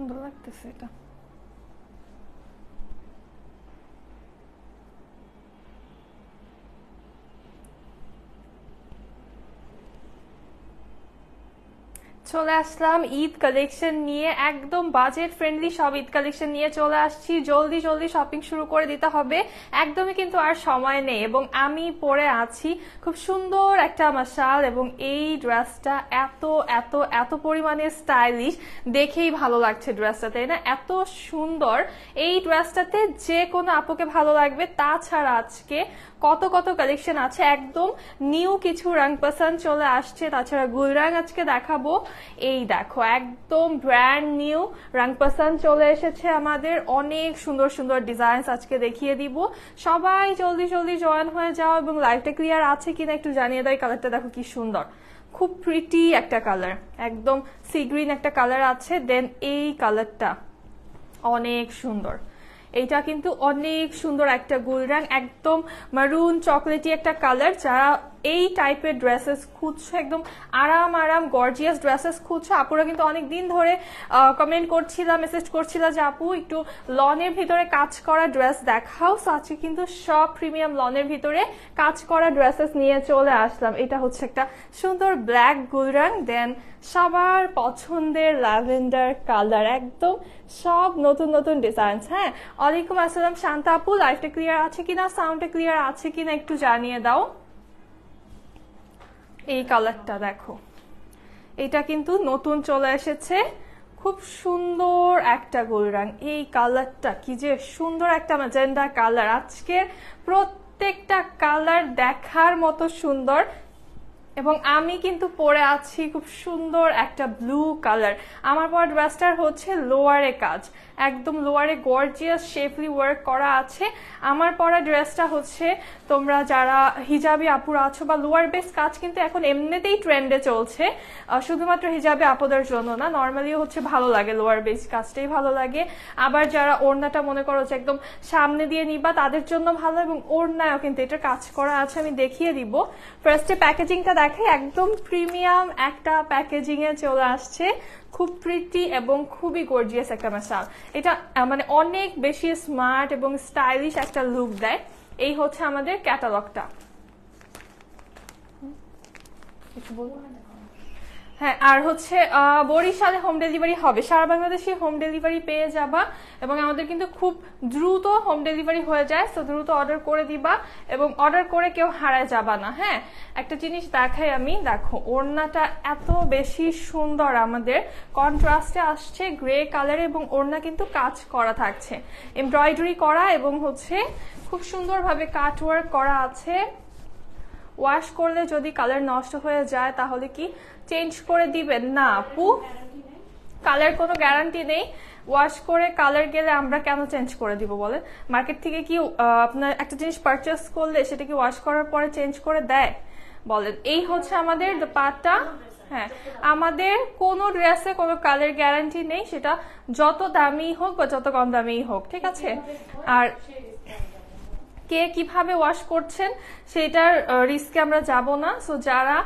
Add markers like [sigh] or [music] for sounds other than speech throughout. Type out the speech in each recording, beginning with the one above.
সুন্দর লাগতেছে এটা চলে আসলাম ঈদ কালেকশন নিয়ে একদম বাজেট ফ্রেন্ডলি সব ঈদ কালেকশন নিয়ে চলে আসছি জলদি জলদি শপিং শুরু করে দিতে হবে একদমই কিন্তু আর সময় নেই এবং আমি পরে আছি খুব সুন্দর একটা মশাল এবং এই ড্রেসটা এত এত এত পরিমাণে স্টাইলিশ দেখেই ভালো লাগছে ড্রেসটা তাই না এত সুন্দর এই ড্রেসটাতে যে কোনো আপুকে ভালো লাগবে তাছাড়া আজকে কত কত কালেকশন আছে একদম নিউ কিছু রাং পছন্দ চলে আসছে তাছাড়া গুলরাং আজকে দেখাবো এই দেখো একদম ব্র্যান্ড নিউ রাংপাসান চলে এসেছে আমাদের অনেক সুন্দর সুন্দর ডিজাইনস আজকে দেখিয়ে দিব সবাই জলদি জলদি জয়েন হয়ে যাও এবং লাইফটা ক্লিয়ার আছে কিনা একটু জানিয়ে দেয় কালারটা দেখো কি সুন্দর খুব প্রিটি একটা কালার একদম সি গ্রিন একটা কালার আছে দেন এই কালারটা অনেক সুন্দর এইটা কিন্তু অনেক সুন্দর একটা গুলরাং একদম মারুন চকলেটি একটা কালার যারা এই টাইপের ড্রেসেস খুঁজছো একদম আরাম আরাম গর্জিয়াস ড্রেসেস খুঁজছো আপুরা কিন্তু অনেক দিন ধরে কমেন্ট করছিলাম মেসেজ করছিল যে আপু একটু লনের ভিতরে কাজ করা ড্রেস দেখাও আজকে কিন্তু সব প্রিমিয়াম লনের ভিতরে কাজ করা ড্রেসেস নিয়ে চলে আসলাম এটা হচ্ছে একটা সুন্দর ব্ল্যাক গুলরাং দেন সবার পছন্দের ল্যাভেন্ডার কালার একদম সব নতুন নতুন ডিজাইনস হ্যাঁ ওয়ালাইকুম আসসালাম শান্তা আপু লাইফটা ক্লিয়ার আছে কিনা সাউন্ডটা ক্লিয়ার আছে কিনা একটু জানিয়ে দাও এই কালারটা দেখো এটা কিন্তু নতুন চলে এসেছে খুব সুন্দর একটা গোলরাং এই কালারটা কি যে সুন্দর একটা মাজেন্ডা কালার আজকের প্রত্যেকটা কালার দেখার মতো সুন্দর এবং আমি কিন্তু পরে আছি খুব সুন্দর একটা ব্লু কালার আমার পর ড্রেসটার হচ্ছে লোয়ারে কাজ একদম লোয়ারে গর্জিয়াস শেফলি ওয়ার্ক করা আছে আমার পরা ড্রেসটা হচ্ছে তোমরা যারা হিজাবি আপুরা আছো বা লোয়ার বেস কাজ কিন্তু এখন এমনিতেই ট্রেন্ডে চলছে শুধুমাত্র হিজাবে আপদের জন্য না নর্মালিও হচ্ছে ভালো লাগে লোয়ার বেস কাজটাই ভালো লাগে আবার যারা ওড়নাটা মনে করো যে একদম সামনে দিয়ে নিবা তাদের জন্য ভালো এবং ওড়নায়ও কিন্তু এটা কাজ করা আছে আমি দেখিয়ে দিব ফার্স্টে প্যাকেজিংটা দেখ দেখে একদম প্রিমিয়াম একটা প্যাকেজিং এ চলে আসছে খুব প্রিটি এবং খুবই গর্জিয়াস একটা মেশাল এটা মানে অনেক বেশি স্মার্ট এবং স্টাইলিশ একটা লুক দেয় এই হচ্ছে আমাদের ক্যাটালগটা হ্যাঁ আর হচ্ছে বরিশালে হোম ডেলিভারি হবে সারা বাংলাদেশে হোম ডেলিভারি পেয়ে যাবা এবং আমাদের কিন্তু খুব দ্রুত হোম ডেলিভারি হয়ে যায় তো দ্রুত অর্ডার করে দিবা এবং অর্ডার করে কেউ হারায় যাবা না হ্যাঁ একটা জিনিস দেখাই আমি দেখো ওড়নাটা এত বেশি সুন্দর আমাদের কন্ট্রাস্টে আসছে গ্রে কালার এবং ওড়না কিন্তু কাজ করা থাকছে এমব্রয়ডারি করা এবং হচ্ছে খুব সুন্দরভাবে কাটওয়ার্ক করা আছে ওয়াশ করলে যদি কালার নষ্ট হয়ে যায় তাহলে কি চেঞ্জ করে দিবেন না আপু কালার কোনো গ্যারান্টি নেই ওয়াশ করে কালার গেলে আমরা কেন চেঞ্জ করে দিব বলেন মার্কেট থেকে কি আপনার একটা জিনিস পারচেস করলে সেটা কি ওয়াশ করার পরে চেঞ্জ করে দেয় বলেন এই হচ্ছে আমাদের পাটা হ্যাঁ আমাদের কোনো ড্রেসে কোনো কালার গ্যারান্টি নেই সেটা যত দামি হোক বা যত কম দামেই হোক ঠিক আছে আর কে কিভাবে ওয়াশ করছেন সেটার রিস্কে আমরা যাব না সো যারা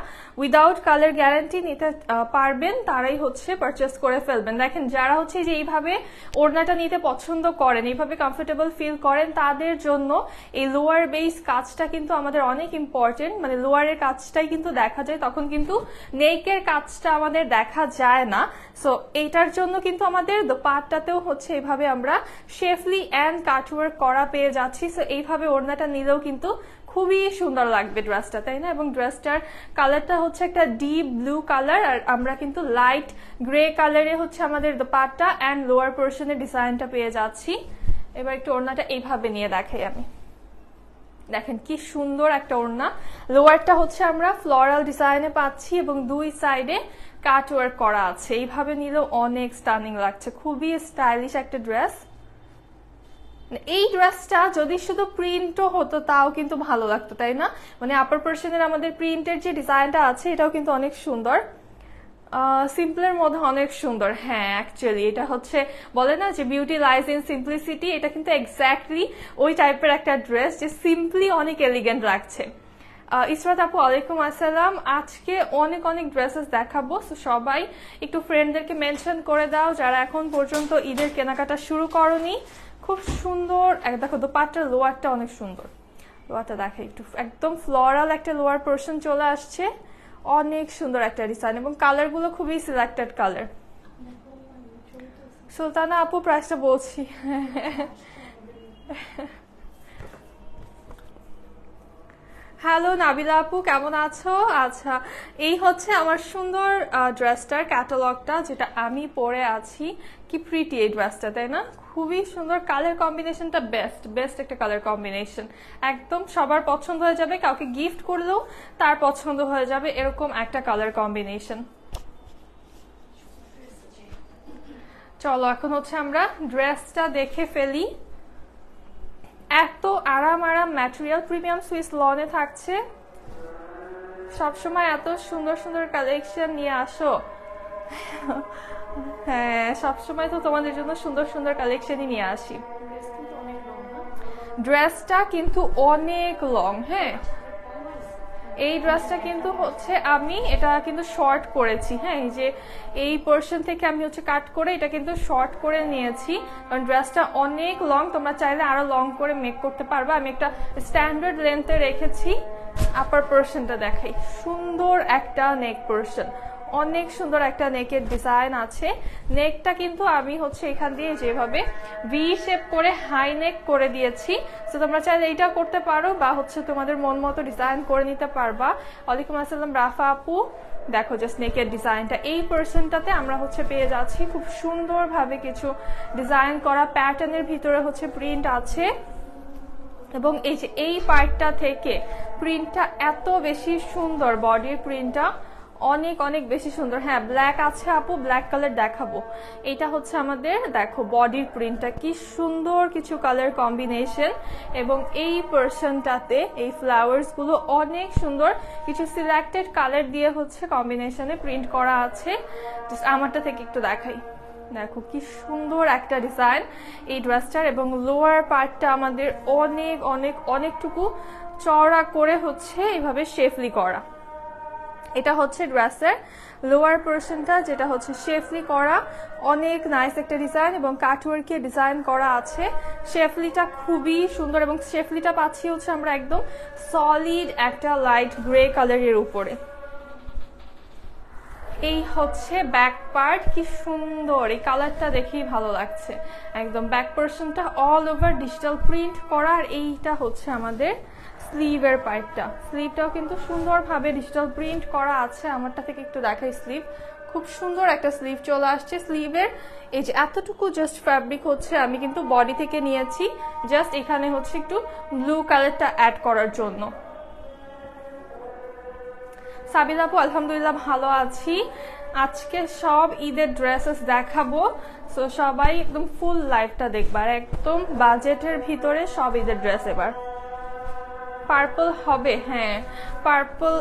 উইদাউট কালার গ্যারান্টি নিতে পারবেন তারাই হচ্ছে পারচেস করে ফেলবেন দেখেন যারা হচ্ছে যে এইভাবে ওড়নাটা নিতে পছন্দ করেন এইভাবে কমফোর্টেবল ফিল করেন তাদের জন্য এই লোয়ার বেস কাজটা কিন্তু আমাদের অনেক ইম্পর্টেন্ট মানে লোয়ারের কাজটাই কিন্তু দেখা যায় তখন কিন্তু নেকের কাজটা আমাদের দেখা যায় না সো এইটার জন্য কিন্তু আমাদের পাটটাতেও হচ্ছে এইভাবে আমরা শেফলি অ্যান্ড কাটওয়ার্ক করা পেয়ে যাচ্ছি সো এইভাবে ওড়নাটা নিলেও কিন্তু খুবই সুন্দর লাগবে ড্রেসটা তাই না এবং ড্রেসটার কালারটা হচ্ছে একটা ডিপ ব্লু কালার আর আমরা কিন্তু লাইট গ্রে কালারে হচ্ছে আমাদের দোপাট্টা অ্যান্ড লোয়ার পোর্শনে ডিজাইনটা পেয়ে যাচ্ছি এবার একটু ওড়নাটা এইভাবে নিয়ে দেখাই আমি দেখেন কি সুন্দর একটা ওড়না লোয়ারটা হচ্ছে আমরা ফ্লোরাল ডিজাইনে পাচ্ছি এবং দুই সাইডে কাট ওয়ার্ক করা আছে এইভাবে নিলেও অনেক স্টানিং লাগছে খুবই স্টাইলিশ একটা ড্রেস এই ড্রেসটা যদি শুধু প্রিন্টও হতো তাও কিন্তু ভালো লাগতো তাই না মানে আপার পার্সনের আমাদের প্রিন্টের যে ডিজাইনটা আছে এটাও কিন্তু অনেক সুন্দর সিম্পলের মধ্যে অনেক সুন্দর হ্যাঁ অ্যাকচুয়ালি এটা হচ্ছে বলে না যে বিউটি লাইজ ইন সিম্পলিসিটি এটা কিন্তু এক্স্যাক্টলি ওই টাইপের একটা ড্রেস যে সিম্পলি অনেক এলিগেন্ট লাগছে ইসরাত আপু আলাইকুম আসসালাম আজকে অনেক অনেক ড্রেসেস দেখাবো সো সবাই একটু ফ্রেন্ডদেরকে মেনশন করে দাও যারা এখন পর্যন্ত ঈদের কেনাকাটা শুরু করনি খুব সুন্দর দেখো তো পাটটা লোয়ারটা অনেক সুন্দর লোয়ারটা দেখে একটু একদম ফ্লোরাল একটা লোয়ার পোর্শন চলে আসছে অনেক সুন্দর একটা ডিজাইন এবং কালারগুলো খুবই সিলেক্টেড কালার সুলতানা আপু প্রাইসটা বলছি হ্যালো নাবিলা আপু কেমন আছো আচ্ছা এই হচ্ছে আমার সুন্দর ড্রেসটার ক্যাটালগটা যেটা আমি পরে আছি কি প্রিটি এই ড্রেসটা তাই না খুবই সুন্দর কালার কম্বিনেশনটা বেস্ট বেস্ট একটা কালার কম্বিনেশন একদম সবার পছন্দ হয়ে যাবে কাউকে গিফট করলেও তার পছন্দ হয়ে যাবে এরকম একটা কালার কম্বিনেশন চলো এখন হচ্ছে আমরা ড্রেসটা দেখে ফেলি এত আরাম আরাম ম্যাটেরিয়াল প্রিমিয়াম সুইস লনে থাকছে সবসময় এত সুন্দর সুন্দর কালেকশন নিয়ে আসো হ্যাঁ সবসময় তো তোমাদের জন্য সুন্দর সুন্দর কালেকশনই নিয়ে আসি ড্রেসটা কিন্তু অনেক লং হ্যাঁ এই ড্রেসটা কিন্তু হচ্ছে আমি এটা কিন্তু শর্ট করেছি হ্যাঁ এই যে এই পোর্শন থেকে আমি হচ্ছে কাট করে এটা কিন্তু শর্ট করে নিয়েছি কারণ ড্রেসটা অনেক লং তোমরা চাইলে আরো লং করে মেক করতে পারবে আমি একটা স্ট্যান্ডার্ড লেন্থে রেখেছি আপার পোর্শনটা দেখাই সুন্দর একটা নেক পোর্শন অনেক সুন্দর একটা নেকের ডিজাইন আছে নেকটা কিন্তু আমি হচ্ছে এখান দিয়ে যেভাবে ভি শেপ করে হাই নেক করে দিয়েছি তো তোমরা চাইলে এইটা করতে পারো বা হচ্ছে তোমাদের মন মতো ডিজাইন করে নিতে পারবা ওয়ালাইকুম আসসালাম রাফা আপু দেখো যে স্নেকের ডিজাইনটা এই পার্সনটাতে আমরা হচ্ছে পেয়ে যাচ্ছি খুব সুন্দরভাবে কিছু ডিজাইন করা প্যাটার্নের ভিতরে হচ্ছে প্রিন্ট আছে এবং এই যে এই পার্টটা থেকে প্রিন্টটা এত বেশি সুন্দর বডির প্রিন্টটা অনেক অনেক বেশি সুন্দর হ্যাঁ ব্ল্যাক আছে আপু ব্ল্যাক কালার দেখাবো এটা হচ্ছে আমাদের দেখো বডির প্রিন্টটা কি সুন্দর কিছু কালার কম্বিনেশন এবং এই পার্সনটাতে এই ফ্লাওয়ার্সগুলো অনেক সুন্দর কিছু সিলেক্টেড কালার দিয়ে হচ্ছে কম্বিনেশনে প্রিন্ট করা আছে আমারটা থেকে একটু দেখাই দেখো কি সুন্দর একটা ডিজাইন এই ড্রেসটার এবং লোয়ার পার্টটা আমাদের অনেক অনেক অনেকটুকু চওড়া করে হচ্ছে এভাবে শেফলি করা এটা হচ্ছে ড্রেসের লোয়ার পোর্শনটা যেটা হচ্ছে শেফলি করা অনেক নাইস একটা ডিজাইন এবং কাঠওয়ার্কে ডিজাইন করা আছে শেফলিটা খুবই সুন্দর এবং শেফলিটা পাচ্ছি হচ্ছে আমরা একদম সলিড একটা লাইট গ্রে কালারের উপরে এই হচ্ছে ব্যাক পার্ট কি সুন্দর এই কালারটা দেখেই ভালো লাগছে একদম ব্যাক পোর্শনটা অল ওভার ডিজিটাল প্রিন্ট করার এইটা হচ্ছে আমাদের স্লিভের পাইপটা স্লিভটাও কিন্তু সুন্দরভাবে ডিজিটাল প্রিন্ট করা আছে আমারটা থেকে একটু দেখাই স্লিভ খুব সুন্দর একটা স্লিভ চলে আসছে স্লিভের এই যে এতটুকু জাস্ট ফ্যাব্রিক হচ্ছে আমি কিন্তু বডি থেকে নিয়েছি জাস্ট এখানে হচ্ছে একটু ব্লু কালারটা অ্যাড করার জন্য সাবিল আপু আলহামদুলিল্লাহ ভালো আছি আজকে সব ঈদের ড্রেসেস দেখাবো সো সবাই একদম ফুল লাইফটা দেখবার একদম বাজেটের ভিতরে সব ঈদের ড্রেস এবার পার্পল হবে হ্যাঁ পার্পল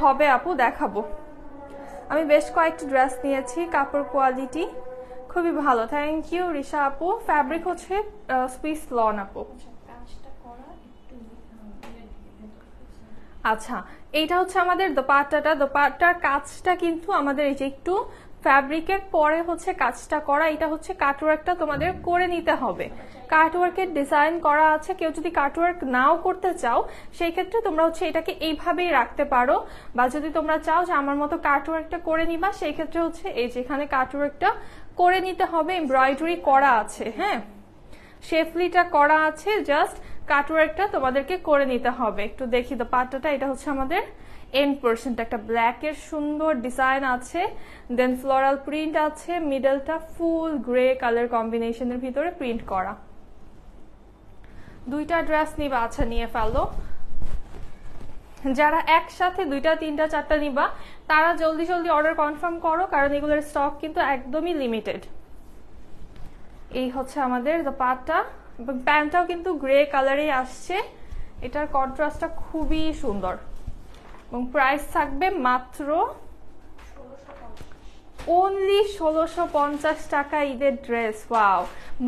হবে আপু দেখাবো আমি বেশ কয়েকটি ড্রেস নিয়েছি কাপড় কোয়ালিটি খুবই ভালো থ্যাংক ইউ রিসা আপু ফ্যাব্রিক হচ্ছে সুইস লন আপু আচ্ছা এইটা হচ্ছে আমাদের দোপাট্টাটা দোপাট্টার কাজটা কিন্তু আমাদের এই যে একটু ফ্যাব্রিকের পরে হচ্ছে কাজটা করা এটা হচ্ছে কাটওয়ার্কটা তোমাদের করে নিতে হবে কাটওয়ার্কের ডিজাইন করা আছে কেউ যদি কাটওয়ার্ক নাও করতে চাও সেই ক্ষেত্রে তোমরা হচ্ছে এটাকে এইভাবেই রাখতে পারো বা যদি তোমরা চাও যে আমার মতো কাটওয়ার্কটা করে নিবা সেই ক্ষেত্রে হচ্ছে এই যেখানে কাটওয়ার্কটা করে নিতে হবে এমব্রয়ডারি করা আছে হ্যাঁ শেফলিটা করা আছে জাস্ট কাটওয়ার্কটা তোমাদেরকে করে নিতে হবে একটু দেখি তো পাটটা এটা হচ্ছে আমাদের এন্ড পার্সেন্ট একটা ব্ল্যাকের সুন্দর ডিজাইন আছে দেন ফ্লোরাল প্রিন্ট আছে মিডলটা ফুল গ্রে কালার কম্বিনেশনের ভিতরে প্রিন্ট করা দুইটা ড্রেস নিবা আচ্ছা নিয়ে ফেলো যারা একসাথে দুইটা তিনটা চারটা নিবা তারা জলদি জলদি অর্ডার কনফার্ম করো কারণ এগুলোর স্টক কিন্তু একদমই লিমিটেড এই হচ্ছে আমাদের পাটা এবং প্যান্টটাও কিন্তু গ্রে কালারে আসছে এটার কন্ট্রাস্টটা খুবই সুন্দর এবং প্রাইস থাকবে মাত্র অনলি ষোলোশো পঞ্চাশ টাকা ঈদের ড্রেস ওয়াও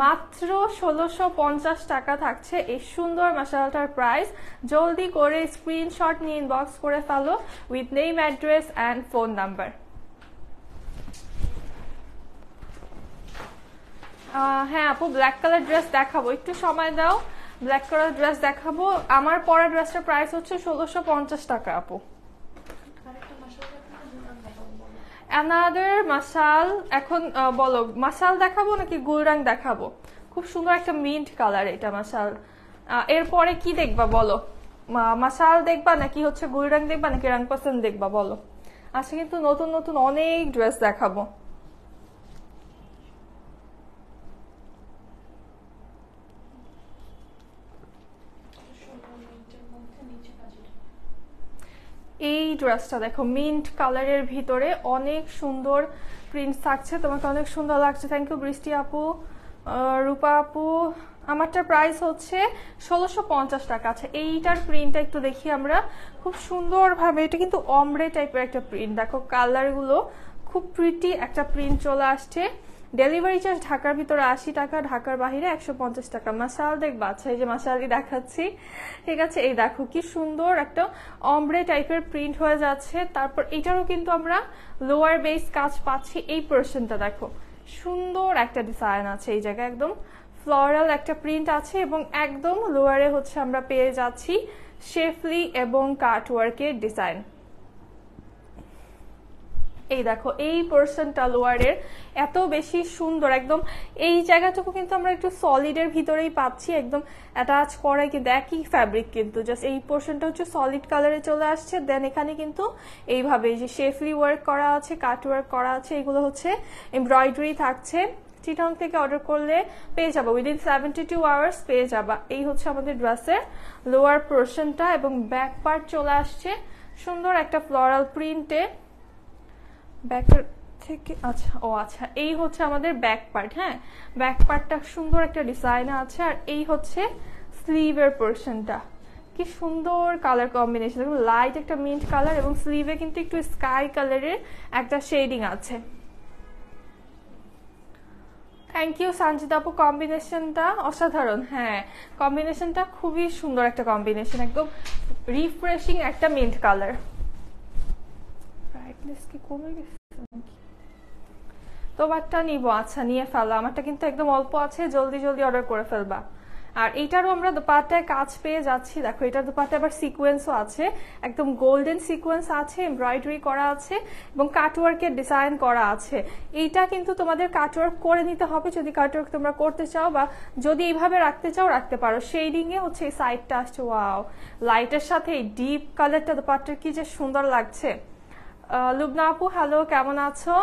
মাত্র ষোলোশো পঞ্চাশ টাকা থাকছে এই সুন্দর মশালাটার প্রাইস জলদি করে স্ক্রিনশট নিয়ে ইনবক্স করে ফেলো with name address and phone number হ্যাঁ আপু ব্ল্যাক কালার ড্রেস দেখাবো একটু সময় দাও ব্ল্যাক কালার ড্রেস দেখাবো আমার পরা ড্রেসটা প্রাইস হচ্ছে ষোলোশো পঞ্চাশ টাকা আপু অ্যানাদার মাসাল এখন বলো মাসাল দেখাবো নাকি গুলরাং দেখাবো খুব সুন্দর একটা মিন্ট কালার এটা মাসাল এরপরে কি দেখবা বলো মাসাল দেখবা নাকি হচ্ছে গুলরাং দেখবা নাকি রাং পাসান দেখবা বলো আজকে কিন্তু নতুন নতুন অনেক ড্রেস দেখাবো এই ড্রেসটা দেখো মিন্ট কালারের ভিতরে অনেক সুন্দর প্রিন্ট থাকছে তোমাকে অনেক সুন্দর লাগছে থ্যাংক ইউ বৃষ্টি আপু রূপা আপু আমারটা প্রাইস হচ্ছে ষোলোশো পঞ্চাশ টাকা আছে আচ্ছা, এইটার প্রিন্টটা একটু দেখি আমরা খুব সুন্দরভাবে এটা কিন্তু অমরে টাইপের একটা প্রিন্ট দেখো কালারগুলো খুব প্রিটি একটা প্রিন্ট চলে আসছে ডেলিভারি চার্জ ঢাকার ভিতরে আশি টাকা ঢাকার বাহিরে একশো পঞ্চাশ টাকা মাসাল দেখ বাচ্চা এই যে মাসালি দেখাচ্ছি ঠিক আছে এই দেখো কি সুন্দর একটা অমব্রে টাইপের প্রিন্ট হয়ে যাচ্ছে তারপর এটারও কিন্তু আমরা লোয়ার বেস কাজ পাচ্ছি এই পোর্শনটা দেখো সুন্দর একটা ডিজাইন আছে এই জায়গায় একদম ফ্লোরাল একটা প্রিন্ট আছে এবং একদম লোয়ারে হচ্ছে আমরা পেয়ে যাচ্ছি শেফলি এবং কাটওয়ার্কের ডিজাইন এই দেখো এই পোর্শন টালোয়ারের এত বেশি সুন্দর একদম এই জায়গাটুকু কিন্তু আমরা একটু সলিডের ভিতরেই পাচ্ছি একদম অ্যাটাচ করাই কিন্তু একই ফ্যাব্রিক কিন্তু জাস্ট এই পোর্শনটা হচ্ছে সলিড কালারে চলে আসছে দেন এখানে কিন্তু এইভাবে যে শেফলি ওয়ার্ক করা আছে কাট ওয়ার্ক করা আছে এগুলো হচ্ছে এমব্রয়ডারি থাকছে চিটং থেকে অর্ডার করলে পেয়ে যাবো উইদিন সেভেন্টি টু আওয়ার্স পেয়ে যাবা এই হচ্ছে আমাদের ড্রেসের লোয়ার পোর্শনটা এবং ব্যাক পার্ট চলে আসছে সুন্দর একটা ফ্লোরাল প্রিন্টে ব্যাকের থেকে আচ্ছা ও আচ্ছা এই হচ্ছে আমাদের ব্যাক পার্ট হ্যাঁ ব্যাক পার্টটা সুন্দর একটা ডিজাইন আছে আর এই হচ্ছে স্লিভের পোর্শনটা কি সুন্দর কালার কম্বিনেশন দেখুন লাইট একটা মিন্ট কালার এবং স্লিভে কিন্তু একটু স্কাই কালারের একটা শেডিং আছে থ্যাংক ইউ সানজিদা আপু কম্বিনেশনটা অসাধারণ হ্যাঁ কম্বিনেশনটা খুবই সুন্দর একটা কম্বিনেশন একদম রিফ্রেশিং একটা মিন্ট কালার কি কমে গেছে তোমারটা নিব আচ্ছা নিয়ে ফেলো আমারটা কিন্তু একদম অল্প আছে জলদি জলদি অর্ডার করে ফেলবা আর এইটারও আমরা দোপাট্টায় কাজ পেয়ে যাচ্ছি দেখো এটার দোপাট্টায় আবার সিকুয়েন্সও আছে একদম গোল্ডেন সিকুয়েন্স আছে এমব্রয়ডারি করা আছে এবং কাটওয়ার্কের ডিজাইন করা আছে এইটা কিন্তু তোমাদের কাটওয়ার্ক করে নিতে হবে যদি কাটওয়ার্ক তোমরা করতে চাও বা যদি এইভাবে রাখতে চাও রাখতে পারো শেডিংয়ে হচ্ছে এই সাইডটা আসছে ওয়াও লাইটের সাথে এই ডিপ কালারটা দোপাট্টার কি যে সুন্দর লাগছে লুবনা আপু হ্যালো কেমন আছো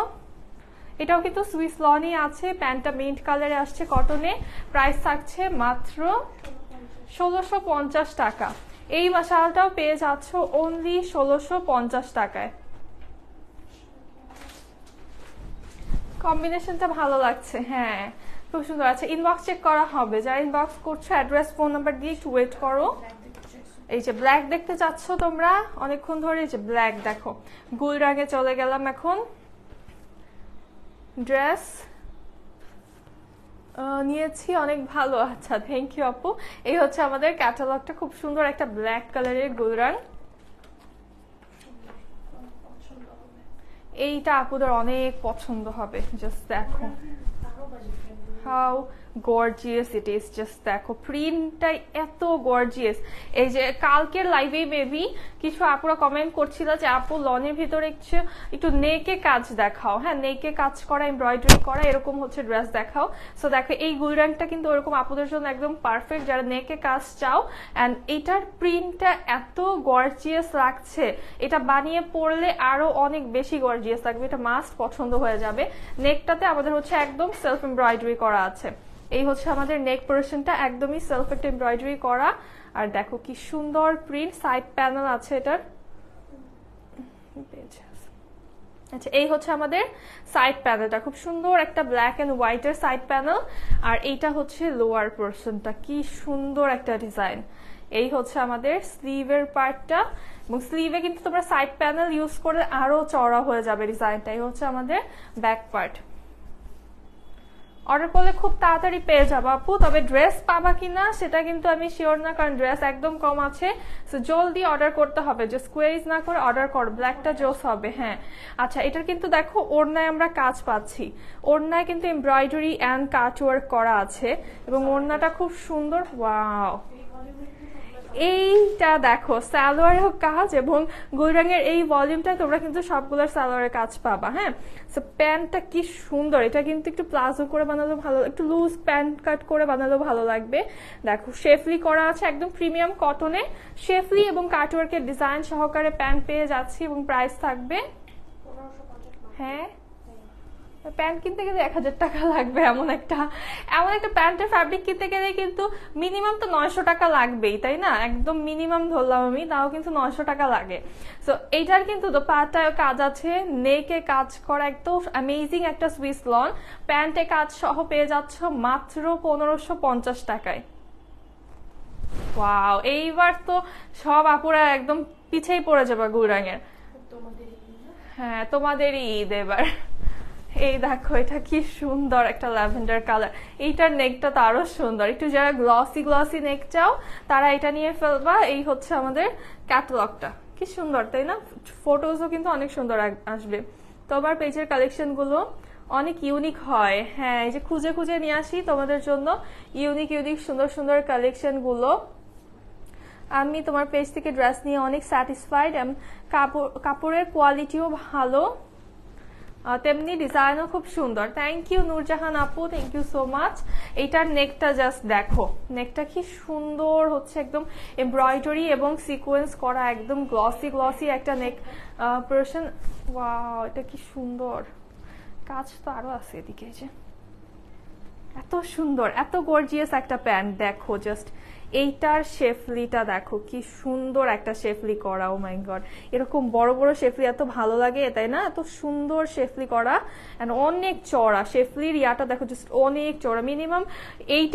এটাও কিন্তু সুইস লনই আছে প্যান্টটা মিন্ট কালারে আসছে কটনে প্রাইস থাকছে মাত্র ষোলোশো পঞ্চাশ টাকা এই মশালটাও পেয়ে যাচ্ছ অনলি ষোলোশো পঞ্চাশ টাকায় কম্বিনেশনটা ভালো লাগছে হ্যাঁ খুব সুন্দর আছে ইনবক্স চেক করা হবে যারা ইনবক্স করছো অ্যাড্রেস ফোন নাম্বার দিয়ে একটু ওয়েট করো এই যে ব্ল্যাক দেখতে চাচ্ছ তোমরা অনেকক্ষণ ধরে এই যে ব্ল্যাক দেখো গুল রাগে চলে গেলাম এখন ড্রেস নিয়েছি অনেক ভালো আচ্ছা থ্যাংক ইউ আপু এই হচ্ছে আমাদের ক্যাটালগটা খুব সুন্দর একটা ব্ল্যাক কালারের গুল এইটা আপুদের অনেক পছন্দ হবে জাস্ট দেখো how gorgeous it is just দেখো প্রিন্টটা এত গর্জিয়াস এই যে কালকের লাইভে মেবি কিছু আপুরা কমেন্ট করছিল যে আপু লনের ভিতরে একটু একটু নেকে কাজ দেখাও হ্যাঁ নেকে কাজ করা এমব্রয়ডারি করা এরকম হচ্ছে ড্রেস দেখাও সো দেখো এই গুলরানটা কিন্তু ওরকম আপুদের জন্য একদম পারফেক্ট যারা নেকে কাজ চাও অ্যান্ড এটার প্রিন্টটা এত গর্জিয়াস লাগছে এটা বানিয়ে পড়লে আরও অনেক বেশি গর্জিয়াস লাগবে এটা মাস্ট পছন্দ হয়ে যাবে নেকটাতে আমাদের হচ্ছে একদম সেলফ এমব্রয়ডারি করা আছে এই হচ্ছে আমাদের নেক পোর্শনটা একদমই সেলফ একটা এমব্রয়ডারি করা আর দেখো কি সুন্দর প্রিন্ট সাইড প্যানেল আছে এটার আচ্ছা এই হচ্ছে আমাদের সাইড প্যানেলটা খুব সুন্দর একটা ব্ল্যাক অ্যান্ড হোয়াইটের সাইড প্যানেল আর এইটা হচ্ছে লোয়ার পোর্শনটা কি সুন্দর একটা ডিজাইন এই হচ্ছে আমাদের স্লিভের পার্টটা এবং স্লিভে কিন্তু তোমরা সাইড প্যানেল ইউজ করে আরো চড়া হয়ে যাবে ডিজাইনটা এই হচ্ছে আমাদের ব্যাক পার্ট অর্ডার করলে খুব তাড়াতাড়ি পেয়ে যাবো আপু তবে ড্রেস পাবা কিনা সেটা কিন্তু আমি শিওর না কারণ ড্রেস একদম কম আছে সো জলদি অর্ডার করতে হবে যে স্কোয়ারিজ না করে অর্ডার কর ব্ল্যাকটা জোস হবে হ্যাঁ আচ্ছা এটার কিন্তু দেখো ওড়নায় আমরা কাজ পাচ্ছি ওড়নায় কিন্তু এমব্রয়ডারি অ্যান্ড কাটওয়ার্ক করা আছে এবং ওড়নাটা খুব সুন্দর ওয়াও এইটা দেখো হোক কাজ এবং গোল রঙের এই ভলিউমটা তোমরা কিন্তু সবগুলোর সালোয়ারের কাজ পাবা হ্যাঁ সো প্যান্টটা কি সুন্দর এটা কিন্তু একটু প্লাজো করে বানালো ভালো একটু লুজ প্যান্ট কাট করে বানালো ভালো লাগবে দেখো শেফলি করা আছে একদম প্রিমিয়াম কটনে শেফলি এবং কাটওয়ার্কের ডিজাইন সহকারে প্যান্ট পেয়ে যাচ্ছি এবং প্রাইস থাকবে হ্যাঁ প্যান্ট কিনতে গেলে এক হাজার টাকা লাগবে এমন একটা এমন একটা প্যান্টের ফ্যাব্রিক কিনতে গেলে কিন্তু মিনিমাম তো নয়শো টাকা লাগবেই তাই না একদম মিনিমাম ধরলাম আমি তাও কিন্তু নয়শো টাকা লাগে সো এইটার কিন্তু দোপাটায় কাজ আছে নেকে কাজ করা একদম অ্যামেজিং একটা সুইস লন প্যান্টে কাজ সহ পেয়ে যাচ্ছ মাত্র পনেরোশো পঞ্চাশ টাকায় ওয়াও এইবার তো সব আপুরা একদম পিছেই পড়ে যাবে গুরাঙের হ্যাঁ তোমাদেরই ঈদ এবার এই দেখো এটা কি সুন্দর একটা ল্যাভেন্ডার কালার এইটার নেকটা তো আরো সুন্দর একটু যারা গ্লসি গ্লসি নেক চাও তারা এটা নিয়ে ফেলবা এই হচ্ছে আমাদের ক্যাটালগটা কি সুন্দর তাই না ফটোজও কিন্তু অনেক সুন্দর আসবে তোমার পেজের কালেকশনগুলো অনেক ইউনিক হয় হ্যাঁ এই যে খুঁজে খুঁজে নিয়ে আসি তোমাদের জন্য ইউনিক ইউনিক সুন্দর সুন্দর গুলো আমি তোমার পেজ থেকে ড্রেস নিয়ে অনেক স্যাটিসফাইড কাপড় কাপড়ের কোয়ালিটিও ভালো তেমনি ডিজাইনও খুব সুন্দর থ্যাংক ইউ নূরজাহান আপু থ্যাংক ইউ সো মাচ এইটার নেকটা জাস্ট দেখো নেকটা কি সুন্দর হচ্ছে একদম এমব্রয়ডারি এবং সিকোয়েন্স করা একদম গ্লসি গ্লসি একটা নেক পার্সন ওয়াও এটা কি সুন্দর কাজ তো আরও আছে এদিকে যে এত সুন্দর এত গর্জিয়াস একটা প্যান্ট দেখো জাস্ট এইটার শেফলিটা দেখো কি সুন্দর একটা শেফলি করা ও মাই গড এরকম বড় বড় শেফলি এত ভালো লাগে তাই না এত সুন্দর শেফলি করা অ্যান্ড অনেক চড়া শেফলির ইয়াটা দেখো জাস্ট অনেক চড়া মিনিমাম এইট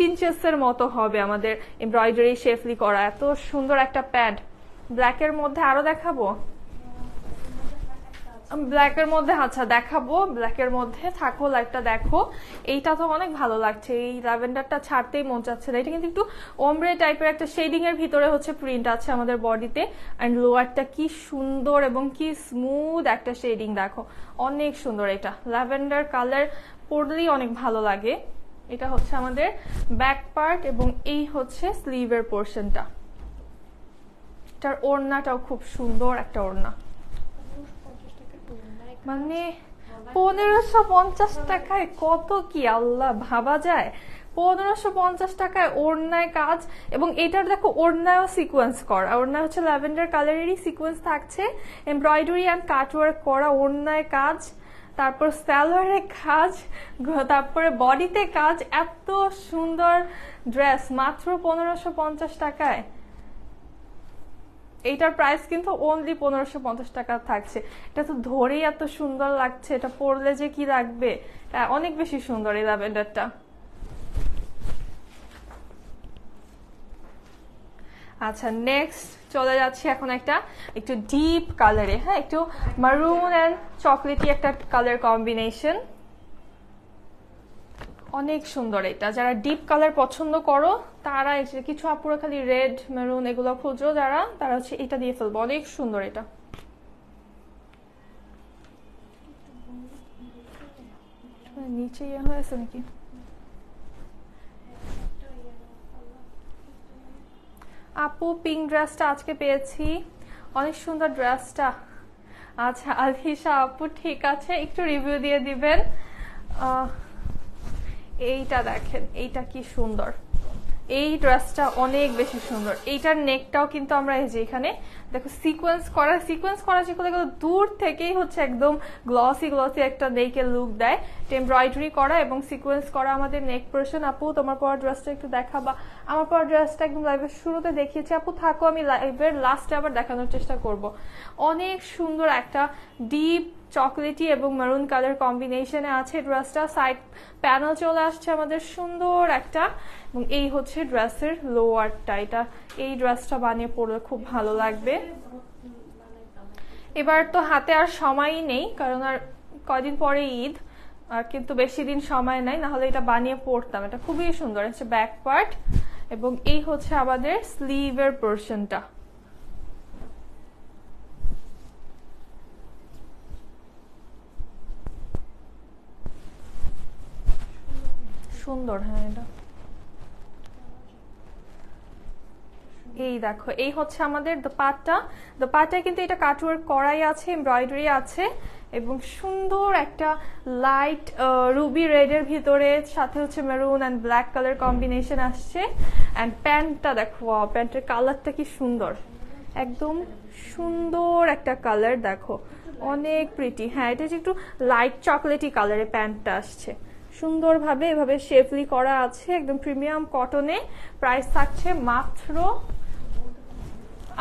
এর মতো হবে আমাদের এমব্রয়ডারি শেফলি করা এত সুন্দর একটা প্যান্ট ব্ল্যাকের মধ্যে আরো দেখাবো ব্ল্যাকের মধ্যে আচ্ছা দেখাবো ব্ল্যাকের মধ্যে থাকো লাইটটা দেখো এইটা তো অনেক ভালো লাগছে এই ল্যাভেন্ডারটা ছাড়তেই মন চাচ্ছে না এটা কিন্তু একটু ওমব্রে টাইপের একটা শেডিং এর ভিতরে হচ্ছে প্রিন্ট আছে আমাদের বডিতে অ্যান্ড লোয়ারটা কি সুন্দর এবং কি স্মুথ একটা শেডিং দেখো অনেক সুন্দর এটা ল্যাভেন্ডার কালার পরলেই অনেক ভালো লাগে এটা হচ্ছে আমাদের ব্যাক পার্ট এবং এই হচ্ছে স্লিভের পোর্শনটা এটার ওড়নাটাও খুব সুন্দর একটা ওড়না মানে পনেরোশো পঞ্চাশ টাকায় কত কি আল্লাহ ভাবা যায় পনেরোশো পঞ্চাশ টাকায় ওড়নায় কাজ এবং এটার দেখো ওড়নায়ও সিকোয়েন্স করা ওড়না হচ্ছে ল্যাভেন্ডার কালারেরই সিকোয়েন্স থাকছে এমব্রয়ডারি অ্যান্ড কাটওয়ার্ক করা ওড়নায় কাজ তারপর স্যালোয়ারে কাজ তারপরে বডিতে কাজ এত সুন্দর ড্রেস মাত্র পনেরোশো পঞ্চাশ টাকায় এইটার প্রাইস কিন্তু অনলি পনেরোশো পঞ্চাশ টাকা থাকছে এটা তো ধরেই এত সুন্দর লাগছে এটা পরলে যে কি লাগবে অনেক বেশি সুন্দর এই ল্যাভেন্ডারটা আচ্ছা নেক্সট চলে যাচ্ছি এখন একটা একটু ডিপ কালারে হ্যাঁ একটু মারুন অ্যান্ড চকলেটি একটা কালার কম্বিনেশন অনেক সুন্দর এটা যারা ডিপ কালার পছন্দ করো তারা কিছু আপুরা খালি রেড মেরুন এগুলো খোঁজো যারা তারা হচ্ছে এটা দিয়ে ফেলবো অনেক সুন্দর এটা নিচে ইয়ে হয়েছে নাকি আপু পিঙ্ক ড্রেসটা আজকে পেয়েছি অনেক সুন্দর ড্রেসটা আচ্ছা আলিশা আপু ঠিক আছে একটু রিভিউ দিয়ে দিবেন আহ এইটা দেখেন এইটা কি সুন্দর এই ড্রেসটা অনেক বেশি সুন্দর এইটার নেকটাও কিন্তু আমরা এই যে এখানে দেখো সিকোয়েন্স করা সিকোয়েন্স করা সেগুলো কিন্তু দূর থেকেই হচ্ছে একদম গ্লসি গ্লসি একটা নেকে লুক দেয় এমব্রয়ডারি করা এবং সিকোয়েন্স করা আমাদের নেক পোর্শন আপু তোমার পর ড্রেসটা একটু দেখা বা আমার পর ড্রেসটা একদম লাইভের শুরুতে দেখিয়েছি আপু থাকো আমি লাইভের লাস্টে আবার দেখানোর চেষ্টা করব অনেক সুন্দর একটা ডিপ চকলেটি এবং মেরুন কালার কম্বিনেশনে আছে ড্রেসটা সাইড প্যানেল চলে আসছে আমাদের সুন্দর একটা এবং এই হচ্ছে ড্রেসের লোয়ারটা এটা এই ড্রেসটা বানিয়ে পরলে খুব ভালো লাগবে এবার তো হাতে আর সময়ই নেই কারণ আর কদিন পরে ঈদ আর কিন্তু বেশি দিন সময় নাই নাহলে এটা বানিয়ে পরতাম এটা খুবই সুন্দর হচ্ছে ব্যাক পার্ট এবং এই হচ্ছে আমাদের স্লিভের পোর্শনটা সুন্দর হ্যাঁ এটা এই দেখো এই হচ্ছে আমাদের দোপাট্টা দোপাট্টায় কিন্তু এটা কাটওয়ার্ক করাই আছে এমব্রয়ডারি আছে এবং সুন্দর একটা লাইট রুবি রেডের ভিতরে সাথে হচ্ছে maroon and black colour combination আসছে অ্যান্ড প্যান্টটা দেখো প্যান্টের কালারটা কি সুন্দর একদম সুন্দর একটা কালার দেখো অনেক প্রিটি হ্যাঁ এটা একটু লাইট চকলেটি কালারের প্যান্টটা আসছে সুন্দরভাবে এভাবে শেফলি করা আছে একদম প্রিমিয়াম কটনে প্রাইস থাকছে মাত্র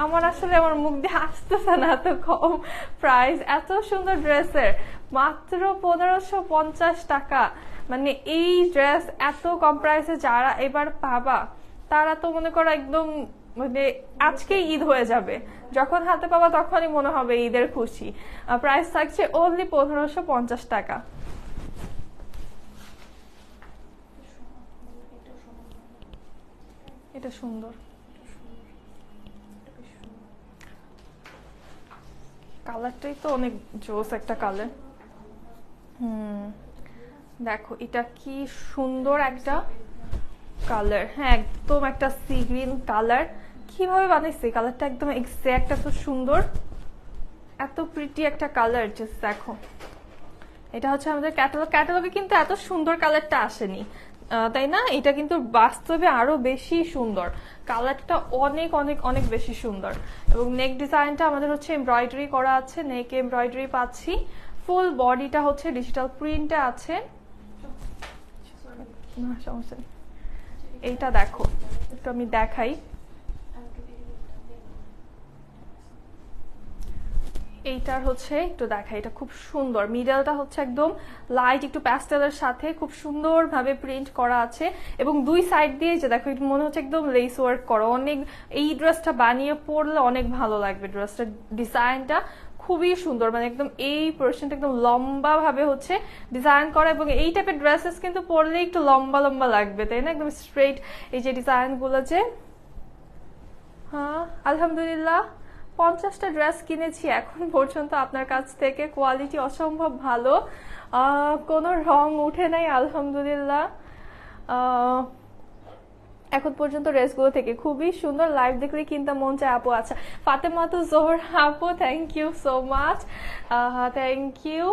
আমার আসলে আমার মুখ দিয়ে আসতেছে না এত কম প্রাইস এত সুন্দর ড্রেসের মাত্র পনেরোশো পঞ্চাশ টাকা মানে এই ড্রেস এত কম প্রাইসে যারা এবার পাবা তারা তো মনে করো একদম মানে আজকে ঈদ হয়ে যাবে যখন হাতে পাবা তখনই মনে হবে ঈদের খুশি প্রাইস থাকছে অনলি পনেরোশো পঞ্চাশ টাকা এটা সুন্দর কালারটাই তো অনেক জোস একটা কালার হুম দেখো এটা কি সুন্দর একটা কালার হ্যাঁ একদম একটা সি গ্রিন কালার কিভাবে বানাইছে কালারটা একদম এক্স্যাক্ট এত সুন্দর এত প্রিটি একটা কালার জাস্ট দেখো এটা হচ্ছে আমাদের ক্যাটালগ ক্যাটালগে কিন্তু এত সুন্দর কালারটা আসেনি তাই না এটা কিন্তু বাস্তবে আরো বেশি সুন্দর কালারটা অনেক অনেক অনেক বেশি সুন্দর এবং নেক ডিজাইনটা আমাদের হচ্ছে এমব্রয়ডারি করা আছে নেক এমব্রয়ডারি পাচ্ছি ফুল বডিটা হচ্ছে ডিজিটাল প্রিন্টে আছে এইটা দেখো একটু আমি দেখাই এইটার হচ্ছে একটু দেখা এটা খুব সুন্দর মিডলটা হচ্ছে একদম লাইট একটু প্যাস্টেলের সাথে খুব সুন্দরভাবে প্রিন্ট করা আছে এবং দুই সাইড দিয়ে যে দেখো মনে হচ্ছে একদম লেস ওয়ার্ক করা অনেক এই ড্রেসটা বানিয়ে পরলে অনেক ভালো লাগবে ড্রেসটার ডিজাইনটা খুবই সুন্দর মানে একদম এই পোর্শনটা একদম লম্বা ভাবে হচ্ছে ডিজাইন করা এবং এই টাইপের ড্রেসেস কিন্তু পরলে একটু লম্বা লম্বা লাগবে তাই না একদম স্ট্রেট এই যে ডিজাইনগুলো যে হ্যাঁ আলহামদুলিল্লাহ পঞ্চাশটা ড্রেস কিনেছি এখন পর্যন্ত আপনার কাছ থেকে কোয়ালিটি অসম্ভব ভালো কোনো রং উঠে নাই আলহামদুলিল্লাহ এখন পর্যন্ত ড্রেসগুলো থেকে খুবই সুন্দর লাইভ দেখলে কিনতে মন চায় আপু আচ্ছা ফাতেমা তো জোহর আপু thank you so much thank you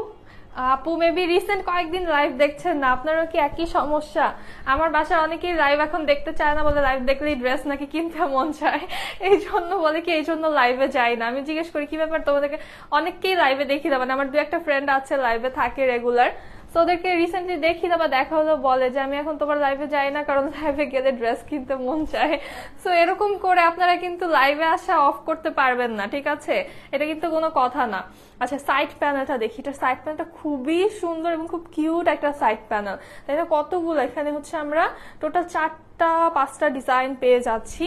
আপু মেবি রিসেন্ট কয়েকদিন লাইভ দেখছেন না আপনারও কি একই সমস্যা আমার বাসার অনেকেই লাইভ এখন দেখতে চায় না বলে লাইভ দেখলেই ড্রেস নাকি কিনতে মন চায় [laughs] এই জন্য বলে কি এই জন্য লাইভে যাই না আমি জিজ্ঞেস করি কি ব্যাপার তোমাদেরকে অনেককেই লাইভে দেখি না মানে আমার দু একটা ফ্রেন্ড আছে লাইভে থাকে রেগুলার তো ওদেরকে রিসেন্টলি দেখি বা দেখা হলো বলে যে আমি এখন তোমার লাইভে যাই না কারণ লাইভে গেলে ড্রেস কিনতে মন চায় সো এরকম করে আপনারা কিন্তু লাইভে আসা অফ করতে পারবেন না ঠিক আছে এটা কিন্তু কোনো কথা না আচ্ছা সাইড প্যানেলটা দেখি এটা সাইড প্যানেলটা খুবই সুন্দর এবং খুব কিউট একটা সাইড প্যানেল তাই কতগুলো এখানে হচ্ছে আমরা টোটাল চারটা পাঁচটা ডিজাইন পেয়ে যাচ্ছি